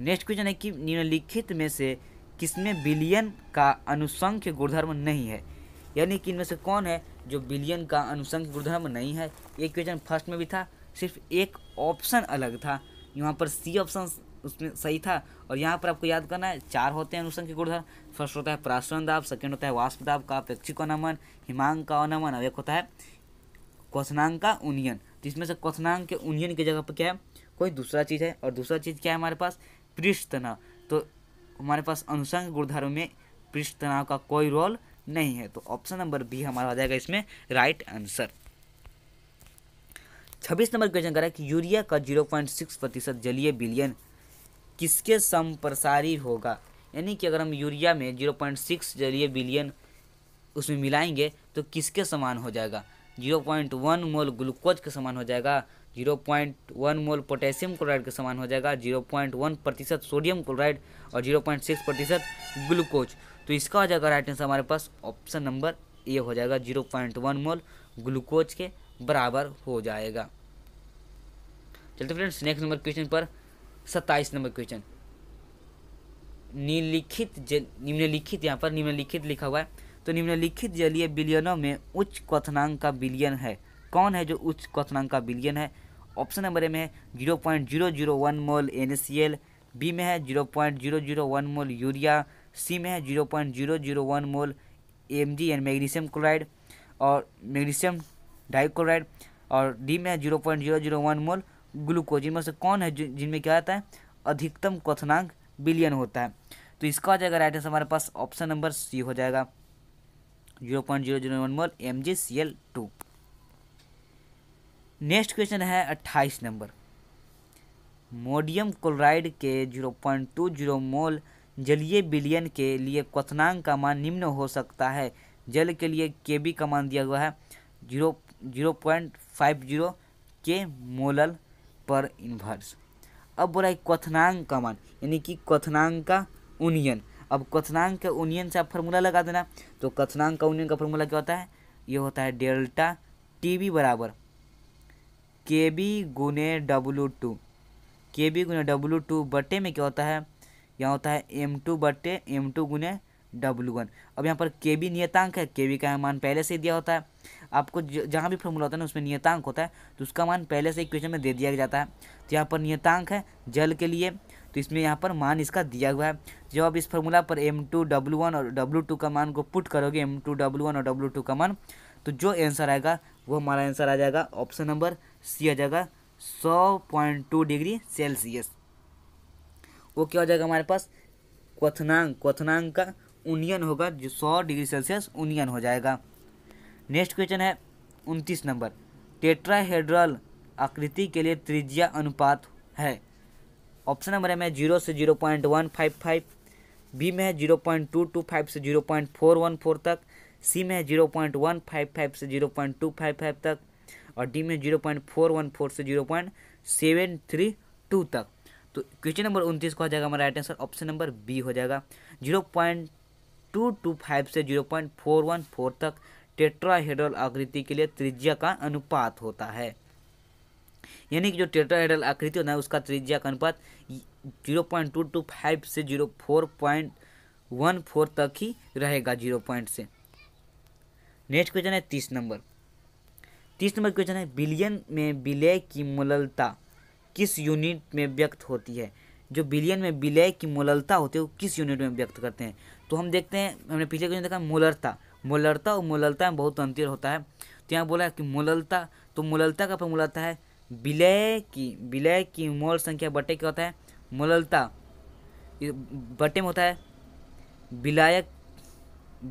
नेक्स्ट क्वेश्चन है कि निम्नलिखित में से किसमें बिलियन का अनुसंख्य गुणधर्म नहीं है यानी कि इनमें से कौन है जो बिलियन का अनुसंख्य गुणधर्म नहीं है ये क्वेश्चन फर्स्ट में भी था सिर्फ एक ऑप्शन अलग था यहाँ पर सी ऑप्शन उसमें सही था और यहाँ पर आपको याद करना है चार होते हैं अनुसंख्य गुणधर्म फर्स्ट होता है प्राशन दाब सेकेंड होता है वाष्प दाब का अपेक्षिक अनामन हिमांग का अनामन और एक होता है क्वनांग का यूनियन तो इसमें से क्वनांग के उनियन की जगह पर क्या है कोई दूसरा चीज़ है और दूसरा चीज़ क्या है हमारे पास पृष्ठ तनाव तो हमारे पास अनुसंग गुणधर्म में पृष्ठ तनाव का कोई रोल नहीं है तो ऑप्शन नंबर बी हमारा आ जाएगा इसमें राइट आंसर छब्बीस नंबर क्वेश्चन करा कि यूरिया का जीरो पॉइंट सिक्स प्रतिशत जलीय बिलियन किसके समप्रसारी होगा यानी कि अगर हम यूरिया में जीरो पॉइंट सिक्स जलीय बिलियन उसमें मिलाएंगे तो किसके समान हो जाएगा zero point one mole glucose के समान हो जाएगा zero point one mole potassium chloride के समान हो जाएगा जीरो पॉइंट वन प्रतिशत सोडियम क्लोराइड और जीरो पॉइंट सिक्स प्रतिशत ग्लूकोज तो इसका हो जाएगा राइट आंसर हमारे पास ऑप्शन नंबर ए हो जाएगा zero point one mole glucose के बराबर हो जाएगा चलते फ्रेंड्स नेक्स्ट नंबर क्वेश्चन पर सत्ताईस नंबर क्वेश्चन निम्नलिखित निम्नलिखित यहाँ पर निम्नलिखित लिखा हुआ है तो निम्नलिखित जलीय बिलियनों में उच्च क्वथनांक का बिलियन है कौन है जो उच्च क्वथनांक का बिलियन है ऑप्शन नंबर ए में है zero point zero zero one mole N B में है zero point zero zero one mole urea C में है zero point zero zero one mole M G and magnesium chloride और magnesium dichloride और D में है zero point zero zero one mole glucose इनमें से कौन है जिनमें क्या आता है अधिकतम क्वथनांक बिलियन होता है तो इसका हो जाएगा राइट आंसर हमारे पास ऑप्शन नंबर सी हो जाएगा zero point zero zero one mole M G C L two next question है अट्ठाईस नंबर मोडियम क्लोराइड के zero point two zero mole जलीय बिलियन के लिए क्वनांग का मान निम्न हो सकता है जल के लिए के बी का मान दिया हुआ है zero zero point five zero के मोलल पर इन्वर्स अब बोला है क्वनांग का मान यानी कि क्वनांग का उनियन अब कथनांक के यूनियन से आप फार्मूला लगा देना तो कथनांक का यूनियन का फार्मूला क्या होता है ये होता है डेल्टा टी बी बराबर के बी गुने डब्लू टू के बी गुने डब्लू टू बटे में क्या होता है यहाँ होता है एम टू बटे एम टू गुने डब्लू वन अब यहाँ पर के बी नियतांक है के बी का मान पहले से दिया होता है आपको जहाँ भी फॉर्मूला होता है ना उसमें नियतांक होता है तो उसका मान पहले से इक्वेशन में दे दिया जाता है तो यहाँ पर नियतांक है जल के लिए तो इसमें यहाँ पर मान इसका दिया हुआ है जब आप इस फॉर्मूला पर एम टू डब्लू वन और डब्लू टू का मान को पुट करोगे एम टू डब्लू वन और डब्लू टू का मान तो जो आंसर आएगा वो हमारा आंसर आ जाएगा ऑप्शन नंबर सी आ जाएगा सौ पॉइंट टू डिग्री सेल्सियस वो क्या हो जाएगा हमारे पास क्वनांग क्वनांग का उनियन होगा जो सौ डिग्री सेल्सियस उनियन हो जाएगा नेक्स्ट क्वेश्चन है उनतीस नंबर टेट्राहेड्रल आकृति के लिए त्रिज्या अनुपात है ऑप्शन नंबर ए में जीरो से zero point one five five B में है zero point two two five से zero point four one four तक सी में है zero point one five five से zero point two five five तक और डी में zero point four one four से zero point seven three two तक तो क्वेश्चन नंबर उनतीस को आ जाएगा हमारा right answer option number B हो जाएगा zero point two two five से zero point four one four तक टेट्राहेड्रल आकृति के लिए त्रिज्या का अनुपात होता है यानी कि जो टेट्राहेड्रल आकृति होता है उसका त्रिज्या का अनुपात zero point two two five से zero four point one four तक ही रहेगा जीरो पॉइंट से नेक्स्ट क्वेश्चन है तीस नंबर तीस नंबर क्वेश्चन है बिलियन में विलय की मुललता किस यूनिट में व्यक्त होती है जो बिलियन में विलय की मुललता होती है वो किस यूनिट में व्यक्त करते हैं तो हम देखते हैं हमने पिछले क्वेश्चन देखा मोलरता मोलरता और मोललता में बहुत अंतर होता है तो यहाँ बोला तो है कि मोललता तो मोललता का पर है विलय की विलय की मोल संख्या बटे क्या होता है मोललता बटे में होता है विलायक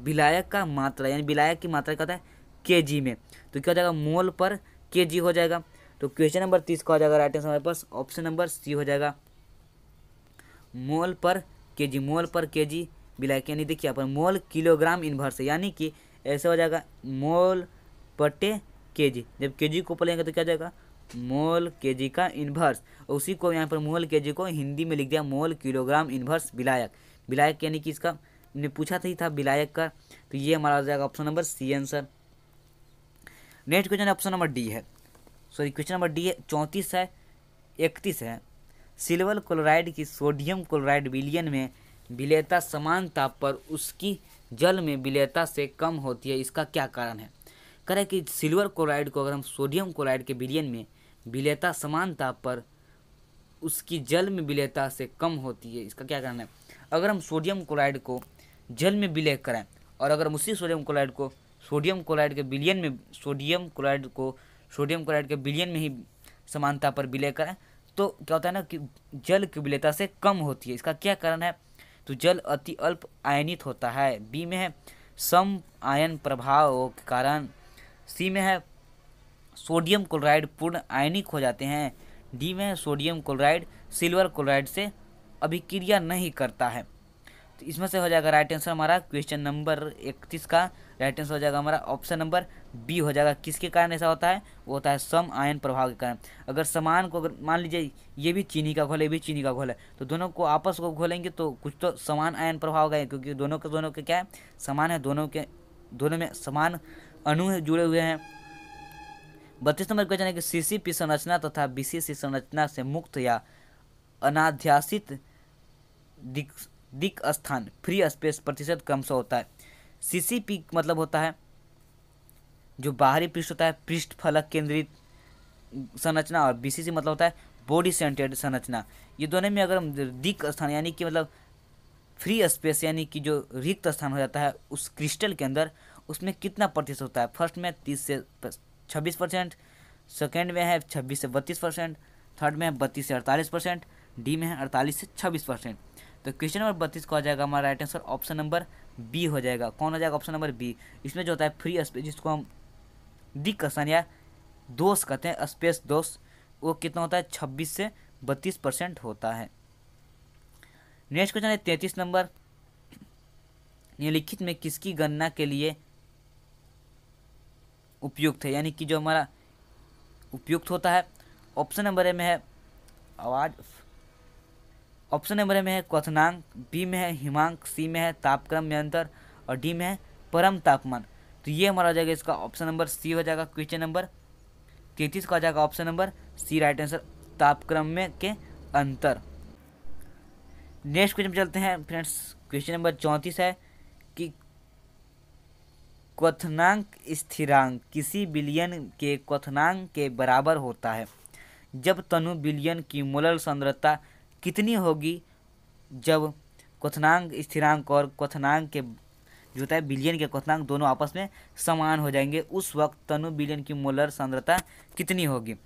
विलायक का मात्रा यानी विलायक की मात्रा क्या होता है के जी में तो क्या हो जाएगा मोल पर के जी हो जाएगा तो क्वेश्चन नंबर तीस का हो जाएगा राइट आंसर हमारे पास ऑप्शन नंबर सी हो जाएगा मोल पर के जी मोल पर के जी विलायक यानी देखिए अपन मोल किलोग्राम इन्वर्स यानी कि ऐसे हो जाएगा मोल बटे के जी जब के जी को पलेंगे तो क्या हो जाएगा मोल के जी का इन्वर्स उसी को यहाँ पर मोल के जी को हिंदी में लिख दिया मोल किलोग्राम इन्वर्स विलायक विलायक यानी कि इसका ने पूछा था ही था विलायक का तो ये हमारा हो जाएगा option number C answer next question option number D है सॉरी क्वेश्चन नंबर डी है चौंतीस है इकतीस है सिल्वर क्लोराइड की सोडियम क्लोराइड विलियन में विलेयता समान ताप पर उसकी जल में विलेयता से कम होती है इसका क्या कारण है कह कि सिल्वर क्लोराइड को अगर हम सोडियम क्लोराइड के विलियन में विलयता समान ताप पर उसकी जल में विलयता से कम होती है इसका क्या कारण है अगर हम सोडियम क्लोराइड को जल में विलय करें और अगर हम उसी सोडियम क्लोराइड को सोडियम क्लोराइड के विलियन में सोडियम क्लोराइड को सोडियम क्लोराइड के विलियन में ही समानता पर विलय करें तो क्या होता है ना कि जल की विलयता से कम होती है इसका क्या कारण है तो जल अति अल्प आयनित होता है बी में है सम आयन प्रभाव के कारण सी में है सोडियम क्लोराइड पूर्ण आयनिक हो जाते हैं डी में है सोडियम क्लोराइड सिल्वर क्लोराइड से अभिक्रिया नहीं करता है तो इसमें से हो जाएगा राइट आंसर हमारा क्वेश्चन नंबर इकतीस का राइट आंसर हो जाएगा हमारा ऑप्शन नंबर बी हो जाएगा किसके कारण ऐसा होता है वो होता है सम आयन प्रभाव के कारण अगर समान को अगर मान लीजिए ये भी चीनी का घोल है ये भी चीनी का घोल है तो दोनों को आपस को घोलेंगे तो कुछ तो समान आयन प्रभाव होगा क्योंकि दोनों के दोनों के क्या है समान है दोनों के दोनों में समान अणु जुड़े हुए हैं बत्तीस नंबर क्वेश्चन है कि सीसीपी संरचना तथा विशेष संरचना से मुक्त या अनाध्यासित दिक स्थान फ्री स्पेस प्रतिशत कम सा होता है सीसीपी मतलब होता है जो बाहरी पृष्ठ होता है पृष्ठ फलक केंद्रित संरचना और बीसीसी मतलब होता है बॉडी सेंटर्ड संरचना ये दोनों में अगर हम दिक स्थान यानी कि मतलब फ्री स्पेस यानी कि जो रिक्त स्थान हो जाता है उस क्रिस्टल के अंदर उसमें कितना प्रतिशत होता है फर्स्ट में तीस से छब्बीस परसेंट सेकेंड में है छब्बीस से बत्तीस परसेंट थर्ड में है बत्तीस से अड़तालीस परसेंट डी में है अड़तालीस से छब्बीस परसेंट तो क्वेश्चन नंबर बत्तीस का हो जाएगा हमारा right answer option number B हो जाएगा कौन हो जाएगा ऑप्शन नंबर बी इसमें जो होता है फ्री स्पेस जिसको हम दिक्कसन या दोष कहते हैं स्पेस दोष वो कितना होता है छब्बीस से बत्तीस परसेंट होता है नेक्स्ट क्वेश्चन है तैंतीस नंबर निम्नलिखित में किसकी गणना के लिए उपयुक्त है यानी कि जो हमारा उपयुक्त होता है ऑप्शन नंबर ए में है आवाज ऑप्शन नंबर ए में है क्वनांक बी में है हिमांक सी में है तापक्रम अंतर और डी में है परम तापमान तो ये हमारा हो जाएगा इसका ऑप्शन नंबर सी हो जाएगा क्वेश्चन नंबर तैतीस का हो जाएगा option number C right answer तापक्रम में के अंतर नेक्स्ट क्वेश्चन चलते हैं फ्रेंड्स क्वेश्चन नंबर चौंतीस है क्वथनांक स्थिरांक किसी बिलियन के क्वथनांक के बराबर होता है जब तनु बिलियन की मोलर सांद्रता कितनी होगी जब क्वथनांक स्थिरांक और क्वथनांक के जो होता है बिलियन के क्वथनांक दोनों आपस में समान हो जाएंगे उस वक्त तनु बिलियन की मोलर सांद्रता कितनी होगी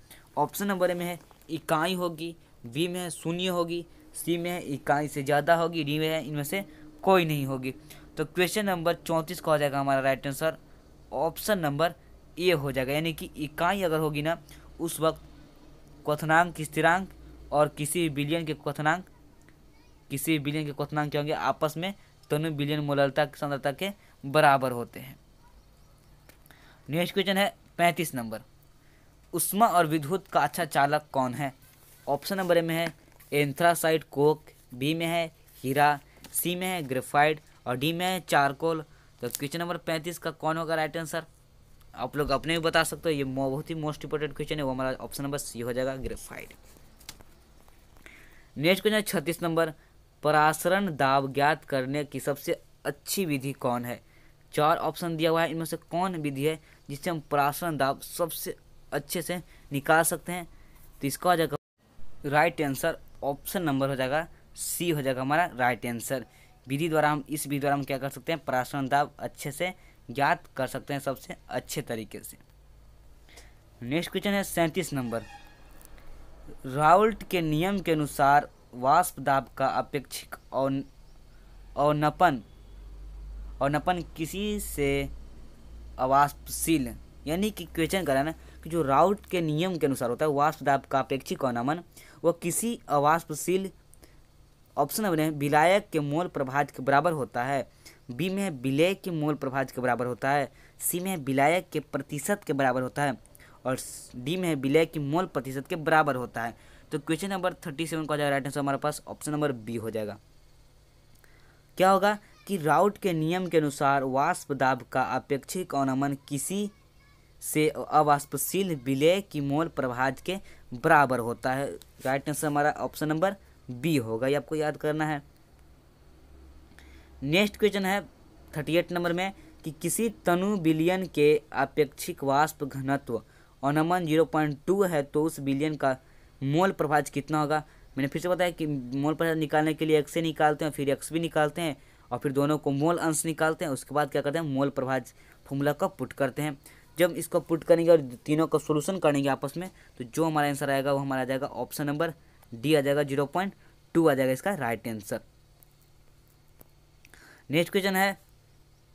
ऑप्शन नंबर ए में है इकाई होगी बी में है शून्य होगी सी में है इकाई से ज़्यादा होगी डी में है इनमें से कोई नहीं होगी तो क्वेश्चन नंबर चौंतीस का हो जाएगा हमारा right answer option number A हो जाएगा यानी कि इकाई अगर होगी ना उस वक्त क्वनांक स्थिरांक और किसी भी बिलियन के क्वनांक किसी भी बिलियन के क्वनांक क्या होंगे आपस में तनु बिलियन मोललता सांद्रता के बराबर होते हैं नेक्स्ट क्वेश्चन है पैंतीस नंबर उष्मा और विद्युत का अच्छा चालक कौन है ऑप्शन नंबर ए में है एंथ्रासाइड कोक बी में है हीरा सी में है ग्रेफाइड और डी में है चारकोल तो क्वेश्चन नंबर पैंतीस का कौन होगा राइट आंसर आप लोग अपने भी बता सकते हो ये बहुत ही मोस्ट इंपोर्टेंट क्वेश्चन है वो हमारा ऑप्शन नंबर सी हो जाएगा ग्रेफाइड नेक्स्ट क्वेश्चन छत्तीस नंबर परासरण दाब ज्ञात करने की सबसे अच्छी विधि कौन है चार ऑप्शन दिया हुआ है इनमें से कौन विधि है जिससे हम परासरण दाब सबसे अच्छे से निकाल सकते हैं तो इसका हो जाएगा राइट आंसर ऑप्शन नंबर हो जाएगा सी हो जाएगा हमारा राइट आंसर विधि द्वारा हम इस विधि द्वारा हम क्या कर सकते हैं प्राशन दाब अच्छे से ज्ञात कर सकते हैं सबसे अच्छे तरीके से नेक्स्ट क्वेश्चन है सैंतीस नंबर राउल्ट के नियम के अनुसार वाष्प दाब का अपेक्षिक और नपन किसी से अवाष्पशील यानी कि क्वेश्चन करें ना कि जो राउट के नियम के अनुसार होता है वाष्प दाब का अपेक्षिक अवनमन वह किसी अवाष्पशील ऑप्शन नंबर है विलायक के मोल प्रभाज के बराबर होता है बी में है विलय के मोल प्रभाज के बराबर होता है सी में है विलायक के प्रतिशत के बराबर होता है और डी में है विलय की मोल प्रतिशत के बराबर होता है तो क्वेश्चन नंबर थर्टी सेवन का जाएगा राइट आंसर हमारे पास ऑप्शन नंबर बी हो जाएगा क्या होगा कि राउट के नियम के अनुसार वाष्प दाब का अपेक्षिक अवनमन किसी से अवाष्पशील विलय की मोल प्रभाज के बराबर होता है राइट आंसर हमारा ऑप्शन नंबर बी होगा ये आपको याद करना है नेक्स्ट क्वेश्चन है थर्टी एट नंबर में कि किसी तनु बिलियन के अपेक्षिक वाष्प घनत्व अनमन जीरो पॉइंट टू है तो उस बिलियन का मोल प्रभाज कितना होगा मैंने फिर से बताया कि मोल प्रभाज निकालने के लिए एक्स ए निकालते हैं फिर एक्स भी निकालते हैं और फिर दोनों को मोल अंश निकालते हैं उसके बाद क्या करते हैं मोल प्रभाज फॉर्मूला को पुट करते हैं जब इसको पुट करेंगे और तीनों का सोल्यूशन करेंगे आपस में तो जो हमारा आंसर आएगा वो हमारा आ जाएगा ऑप्शन नंबर डी आ जाएगा जीरो पॉइंट टू आ जाएगा इसका राइट आंसर नेक्स्ट क्वेश्चन है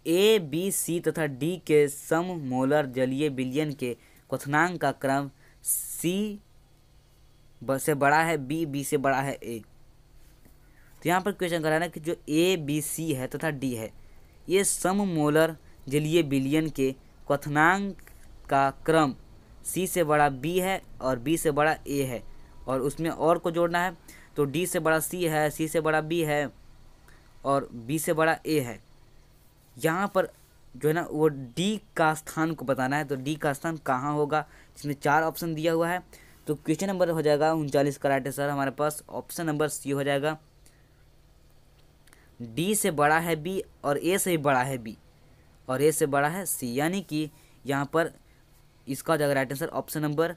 ए बी सी तथा डी के सम मोलर जलीय बिलियन के क्वनांग का क्रम सी से बड़ा है बी बी से बड़ा है ए तो यहाँ पर क्वेश्चन कराना कि जो ए बी सी है तथा डी है ये सम मोलर जलीय बिलियन के क्वनांग का क्रम सी से बड़ा बी है और बी से बड़ा ए है और उसमें और को जोड़ना है तो डी से बड़ा सी है सी से बड़ा बी है और बी से बड़ा ए है यहाँ पर जो है ना वो डी का स्थान को बताना है तो डी का स्थान कहाँ होगा जिसमें चार ऑप्शन दिया हुआ है तो क्वेश्चन नंबर हो जाएगा उनचालीस कराटे सर हमारे पास ऑप्शन नंबर सी हो जाएगा डी से बड़ा है बी और ए से बड़ा है बी और ए से बड़ा है सी यानी कि यहाँ पर इसका हो जाएगा right answer option number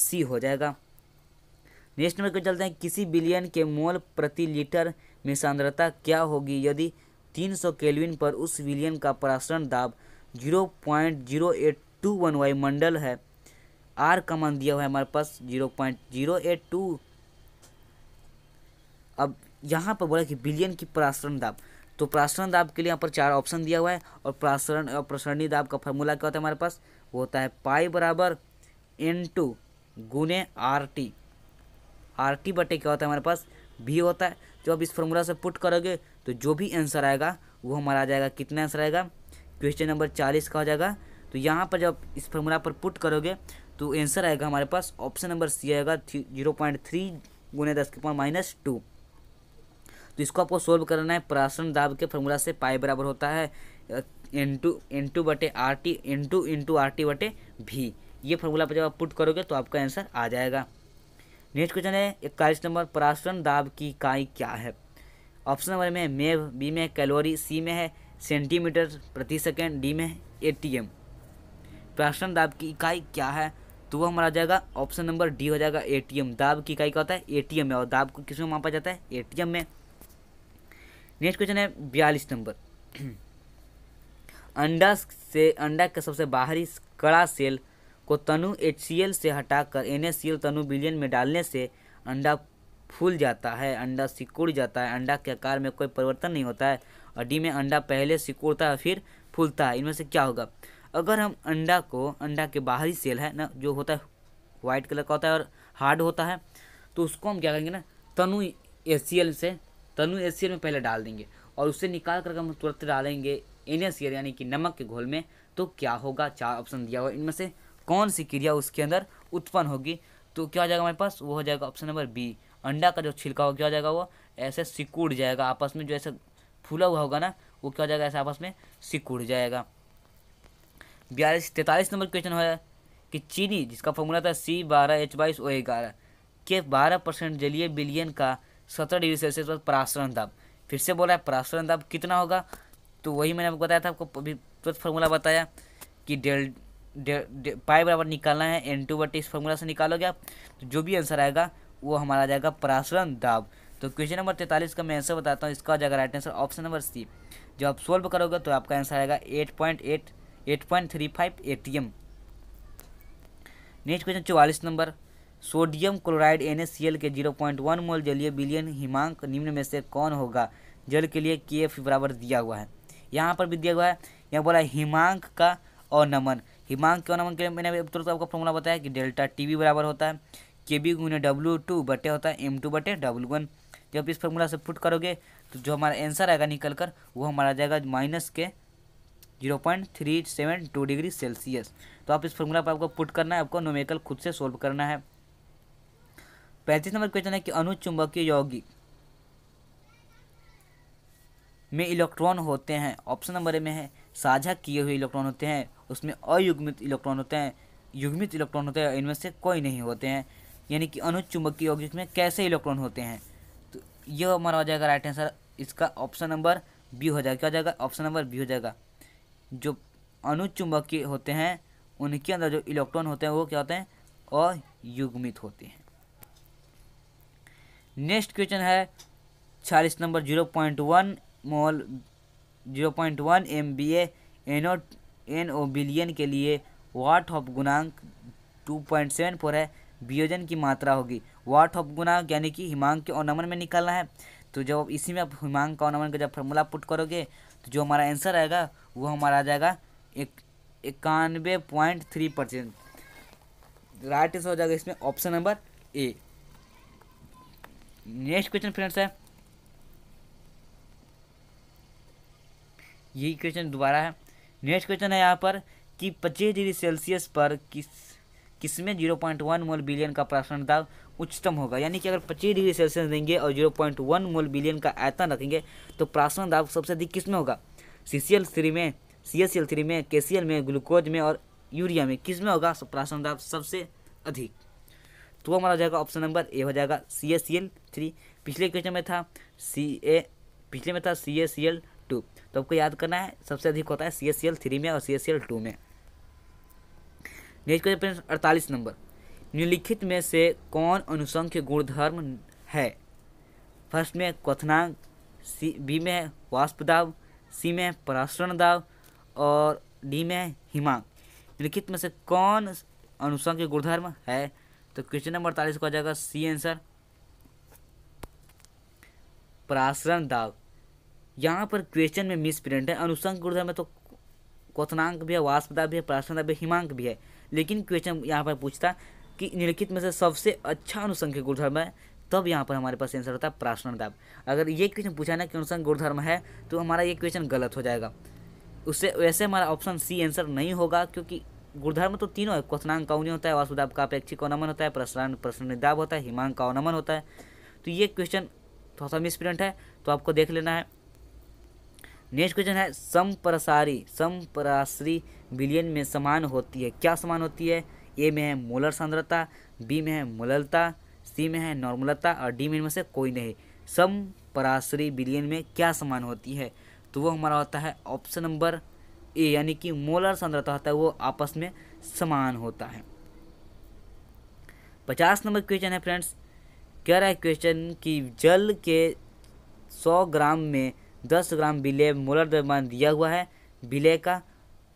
C हो जाएगा नेक्स्ट नंबर को चलते हैं किसी बिलियन के मोल प्रति लीटर में सांद्रता क्या होगी यदि 300 सौ केल्विन पर उस विलियन का परासरण दाब 0.0821 वायुमंडल है आर का मान दिया हुआ है हमारे पास 0.082 अब यहाँ पर बोला कि बिलियन की परासरण दाब तो प्रासरण दाब के लिए यहाँ पर चार ऑप्शन दिया हुआ है और प्रासरण और प्रसरणी दाब का फॉर्मूला क्या होता है हमारे पास वो होता है पाई बराबर एन टू गुने आर टी आर टी बटे क्या होता है हमारे पास भी होता है जो आप इस फॉर्मूला से पुट करोगे तो जो भी आंसर आएगा वो हमारा आ जाएगा कितना आंसर आएगा क्वेश्चन नंबर चालीस का हो जाएगा तो यहाँ पर जब इस फॉर्मूला पर पुट करोगे तो आंसर आएगा हमारे पास ऑप्शन नंबर सी आएगा जीरो पॉइंट थ्री गुने दस के पॉइंट माइनस टू तो इसको आपको सोल्व करना है प्राशन दाब के फॉर्मूला से पाई बराबर होता है एन टू एन टू बटे R T N two into R T बटे भी ये फॉर्मूला पर जब आप पुट करोगे तो आपका आंसर आ जाएगा नेक्स्ट क्वेश्चन है इक्कीस नंबर पराश्रण दाब की इकाई क्या है ऑप्शन नंबर में मेव बी में कैलोरी सी में है सेंटीमीटर प्रति सेकेंड डी में टी एम पराश्रण दाब की इकाई क्या है तो वो हमारा जाएगा ऑप्शन नंबर डी हो जाएगा ए टी एम दाब की इकाई क्या होता है ए टी एम में और दाब को किस में मापा जाता है ए टी एम में नेक्स्ट क्वेश्चन है बयालीस नंबर अंडा से अंडा का सबसे बाहरी कड़ा सेल को तनु HCl से हटाकर NaCl तनु बिलियन में डालने से अंडा फूल जाता है अंडा सिकुड़ जाता है अंडा के आकार में कोई परिवर्तन नहीं होता है और डी में अंडा पहले सिकुड़ता है फिर फूलता है इनमें से क्या होगा अगर हम अंडा को अंडा के बाहरी सेल है ना जो होता है वाइट कलर का होता है और हार्ड होता है तो उसको हम क्या करेंगे ना तनु ए से तनु ए में पहले डाल देंगे और उससे निकाल कर हम तुरंत डालेंगे एन यानी कि नमक के घोल में तो क्या होगा चार ऑप्शन दिया हुआ इनमें से कौन सी क्रिया उसके अंदर उत्पन्न होगी तो क्या हो जाएगा हमारे पास वो हो जाएगा ऑप्शन नंबर बी अंडा का जो छिलका होगा क्या हो जाएगा वो ऐसे सिकुड़ जाएगा आपस में जो ऐसे फूला हुआ होगा ना वो क्या हो जाएगा ऐसे आपस में सिकुड़ जाएगा बयालीस तैंतालीस नंबर क्वेश्चन है कि चीनी जिसका फॉर्मूला था सी बारह एच बाईस ओ ग्यारह के बारह परसेंट जलीय बिलियन का सत्रह डिग्री सेल्सियस पर परासरण दाब फिर से बोला है परासरण दाब कितना होगा तो वही मैंने आपको बताया था आपको अभी तुरंत फॉर्मूला बताया कि डेल्ट पाई बराबर निकालना है एन टू बटे इस फॉर्मूला से निकालोगे आप तो जो भी आंसर आएगा वो हमारा आ जाएगा परासरण दाब तो क्वेश्चन नंबर तैंतालीस का मैं आंसर बताता हूँ इसका आ जाएगा right answer option number C जब आप सोल्व करोगे तो आपका आंसर आएगा eight point eight eight point three five next question चौवालीस नंबर सोडियम क्लोराइड एन के जीरो पॉइंट वन मोल जलीय बिलियन हिमांक निम्न में से कौन होगा जल के लिए के बराबर दिया हुआ है यहाँ पर भी दिया हुआ है यहाँ बोला हिमांक का और नमन हिमांक क्यों वन के मैंने अब तुरंत आपको फॉर्मूला बताया कि डेल्टा टी वी बराबर होता है के बी गुने डब्ल्यू टू बटे होता है एम टू बटे डब्ल्यू वन जब इस फॉर्मूला से पुट करोगे तो जो हमारा आंसर आएगा निकल कर वो हमारा जाएगा माइनस के zero point three seven two degree Celsius तो आप इस फॉर्मूला पर आपको पुट करना है आपको नोमेकल खुद से सोल्व करना है पैंतीस नंबर क्वेश्चन है कि अनुचुंबकीय यौगिक में इलेक्ट्रॉन होते हैं ऑप्शन नंबर में है साझा किए हुए इलेक्ट्रॉन होते हैं उसमें अयुग्मित इलेक्ट्रॉन होते हैं युग्मित इलेक्ट्रॉन होते हैं इनमें से कोई नहीं होते हैं यानी कि अनुज चुंबकीय ऑब्जेक्ट में कैसे इलेक्ट्रॉन होते हैं तो यह हमारा हो जाएगा राइट आंसर इसका ऑप्शन नंबर बी हो जाएगा क्या हो जाएगा ऑप्शन नंबर बी हो जाएगा जो अनुज चुंबकीय होते हैं उनके अंदर जो इलेक्ट्रॉन होते हैं वो क्या होते हैं अयुग्मित होते हैं नेक्स्ट क्वेश्चन है छियालीस number zero point one mole zero point one M B एनोड एन ओ बिलियन के लिए वाट ऑफ गुणांक टू पॉइंट सेवन फोर है वियोजन की मात्रा होगी वाट ऑफ गुणांक यानी कि हिमांक के अनमन में निकलना है तो जब इसी में आप हिमांक का अनमन का जब फॉर्मूला पुट करोगे तो जो हमारा आंसर आएगा वो हमारा आ जाएगा इक्यानवे point three percent right answer हो जाएगा इसमें option number A next question friends है यही क्वेश्चन दोबारा है नेक्स्ट क्वेश्चन है यहाँ पर कि पच्चीस डिग्री सेल्सियस पर किस किसमें जीरो पॉइंट वन मोल बिलियन का प्राक्षण दाब उच्चतम होगा यानी कि अगर पच्चीस डिग्री सेल्सियस देंगे और जीरो पॉइंट वन मोल बिलियन का आयतन रखेंगे तो प्राक्षण दाब सबसे अधिक किस में होगा सी सी एल थ्री में सी एस एल थ्री में के सी एल में ग्लूकोज में और यूरिया में किस में होगा तो प्राक्षण दाब सबसे अधिक तो वो हमारा हो जाएगा ऑप्शन नंबर ए हो जाएगा C S C L three पिछले क्वेश्चन में था सी ए पिछले में था C S C L two तो आपको याद करना है सबसे अधिक होता है C S C L three में और C S C L two में नेक्स्ट क्वेश्चन अड़तालीस नंबर निम्नलिखित में से कौन अनुसंख्य गुणधर्म है फर्स्ट में क्वनांग सी बी में वाष्प दाव सी में पराश्रण दाव और डी में हिमांक निम्नलिखित में से कौन अनुसंख्य गुणधर्म है तो क्वेश्चन नंबर अड़तालीस को आ जाएगा सी आंसर पराश्रण दाव यहाँ पर क्वेश्चन में मिस प्रिंट है अनुसंग गुरुधर में तो क्वनांक भी है वास्पदा भी है प्रार्थना भी है हिमांक भी है लेकिन क्वेश्चन यहाँ पर पूछता कि निम्नलिखित में से सबसे अच्छा अनुसंग गुरुधर्म है तब यहाँ पर हमारे पास आंसर होता है प्राश्नदाब अगर ये क्वेश्चन पूछा ना कि अनुसंग गुरुधर्म है तो हमारा ये क्वेश्चन गलत हो जाएगा उससे वैसे हमारा ऑप्शन सी आंसर नहीं होगा क्योंकि गुरुधर्म तो तीनों है क्वनांक का काउनी होता है वास्पदाब का अपेक्षिक अवनमन होता है प्रश्न प्रसन्नदाब होता है हिमांक का अवनमन होता है तो ये क्वेश्चन थोड़ा सा मिसप्रिंट है तो आपको देख लेना है नेक्स्ट क्वेश्चन है समप्रसारी समपराश्री विलियन में समान होती है क्या समान होती है ए में है मोलर सांद्रता बी में है मोललता सी में है नॉर्मलता और डी में इनमें से कोई नहीं समपराश्री विलियन में क्या समान होती है तो वो हमारा होता है ऑप्शन नंबर ए यानी कि मोलर सांद्रता होता है वो आपस में समान होता है पचास नंबर क्वेश्चन है फ्रेंड्स कह रहा है क्वेश्चन कि जल के सौ ग्राम में दस ग्राम बिले मोलर द्रव्यमान दिया हुआ है बिले का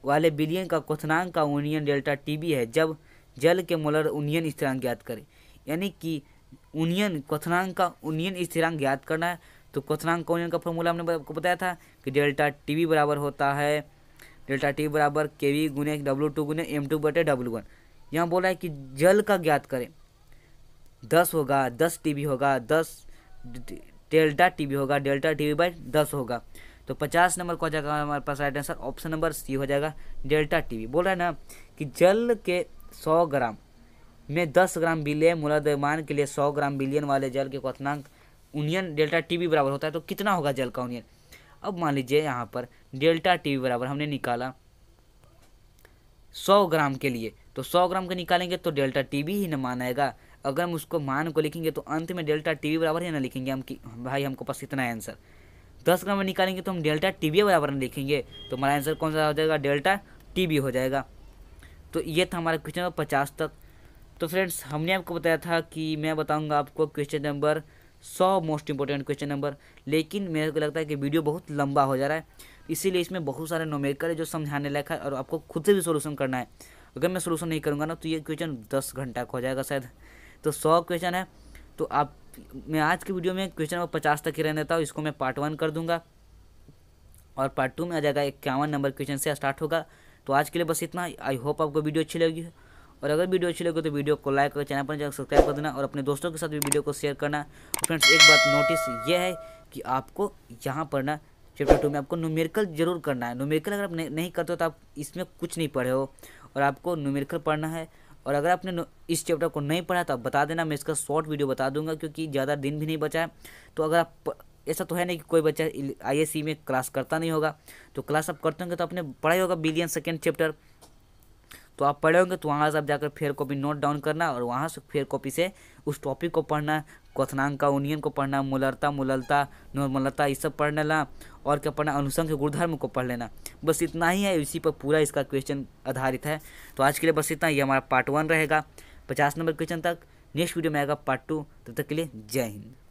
वाले बिलियन का क्वनांग का यूनियन डेल्टा टीबी है जब जल के मोलर यूनियन स्थिरांक ज्ञात करें यानी कि यूनियन क्वनांग का यूनियन स्थिरांक ज्ञात करना है तो क्वनांग का यूनियन का फॉर्मूला हमने आपको बताया था कि डेल्टा टी बराबर होता है डेल्टा टी बराबर के वी गुने डब्लू टू गुने एम टू बटे डब्लू वन यहाँ बोला है कि जल का ज्ञात करें दस होगा दस टी होगा दस डेल्टा टी होगा डेल्टा टी बाई दस होगा तो पचास नंबर को हो जाएगा हमारे पास right answer option number C हो जाएगा डेल्टा टी बोल रहा है ना कि जल के सौ ग्राम में दस ग्राम विलय मूलद्रमान के लिए सौ ग्राम बिलियन वाले जल के क्वनांक उनियन डेल्टा टी बराबर होता है तो कितना होगा जल का उनियन अब मान लीजिए यहाँ पर डेल्टा टी बराबर हमने निकाला सौ ग्राम के लिए तो सौ ग्राम के निकालेंगे तो डेल्टा टी ही मान आएगा अगर हम उसको मान को लिखेंगे तो अंत में डेल्टा टी वी बराबर है ना लिखेंगे हम कि भाई हमको पास इतना है आंसर दस ग्राम में निकालेंगे तो हम डेल्टा टी बराबर ना लिखेंगे तो हमारा आंसर कौन सा हो जाएगा डेल्टा टी हो जाएगा तो ये था हमारा क्वेश्चन नंबर पचास तक तो फ्रेंड्स हमने आपको बताया था कि मैं बताऊँगा आपको क्वेश्चन नंबर सौ मोस्ट इंपॉर्टेंट क्वेश्चन नंबर लेकिन मेरे को लगता है कि वीडियो बहुत लंबा हो जा रहा है इसीलिए इसमें बहुत सारे नोमेकर है जो समझाने लायक है और आपको खुद से भी सोल्यूशन करना है अगर मैं सोल्यूशन नहीं करूँगा ना तो ये क्वेश्चन दस घंटा का हो जाएगा शायद तो सौ क्वेश्चन है तो आप मैं आज की वीडियो में क्वेश्चन नंबर पचास तक ही रहने देता हूँ इसको मैं पार्ट वन कर दूंगा और पार्ट टू में आ जाएगा इक्यावन नंबर क्वेश्चन से स्टार्ट होगा तो आज के लिए बस इतना आई होप आपको वीडियो अच्छी लगी और अगर वीडियो अच्छी लगी तो वीडियो को लाइक और चैनल पर जाकर सब्सक्राइब कर देना और अपने दोस्तों के साथ भी वीडियो को शेयर करना फ्रेंड्स एक बात नोटिस ये है कि आपको यहाँ पर ना चैप्टर टू में आपको न्यूमेरिकल जरूर करना है न्यूमेरिकल अगर आप नहीं करते हो तो आप इसमें कुछ नहीं पढ़े हो और आपको न्यूमेरिकल पढ़ना है और अगर आपने इस चैप्टर को नहीं पढ़ा तो आप बता देना मैं इसका शॉर्ट वीडियो बता दूंगा क्योंकि ज़्यादा दिन भी नहीं बचा है तो अगर आप ऐसा तो है नहीं कि कोई बच्चा आई में क्लास करता नहीं होगा तो क्लास आप करते होंगे तो आपने पढ़ाई होगा बिलियन सेकेंड चैप्टर तो आप पढ़े होंगे तो वहाँ से आप जाकर फेयर कॉपी नोट डाउन करना और वहाँ से फेयर कॉपी से उस टॉपिक को पढ़ना क्वथनांग का उनियन को पढ़ना मूलरता मूललता नॉर्मलता ये सब पढ़ लेना और क्या पढ़ना अनुसंघ गुरुधर्म गुणधर्म को पढ़ लेना बस इतना ही है इसी पर पूरा इसका क्वेश्चन आधारित है तो आज के लिए बस इतना ही हमारा पार्ट वन रहेगा पचास नंबर क्वेश्चन तक नेक्स्ट वीडियो में आएगा पार्ट टू तब तो तक के लिए जय हिंद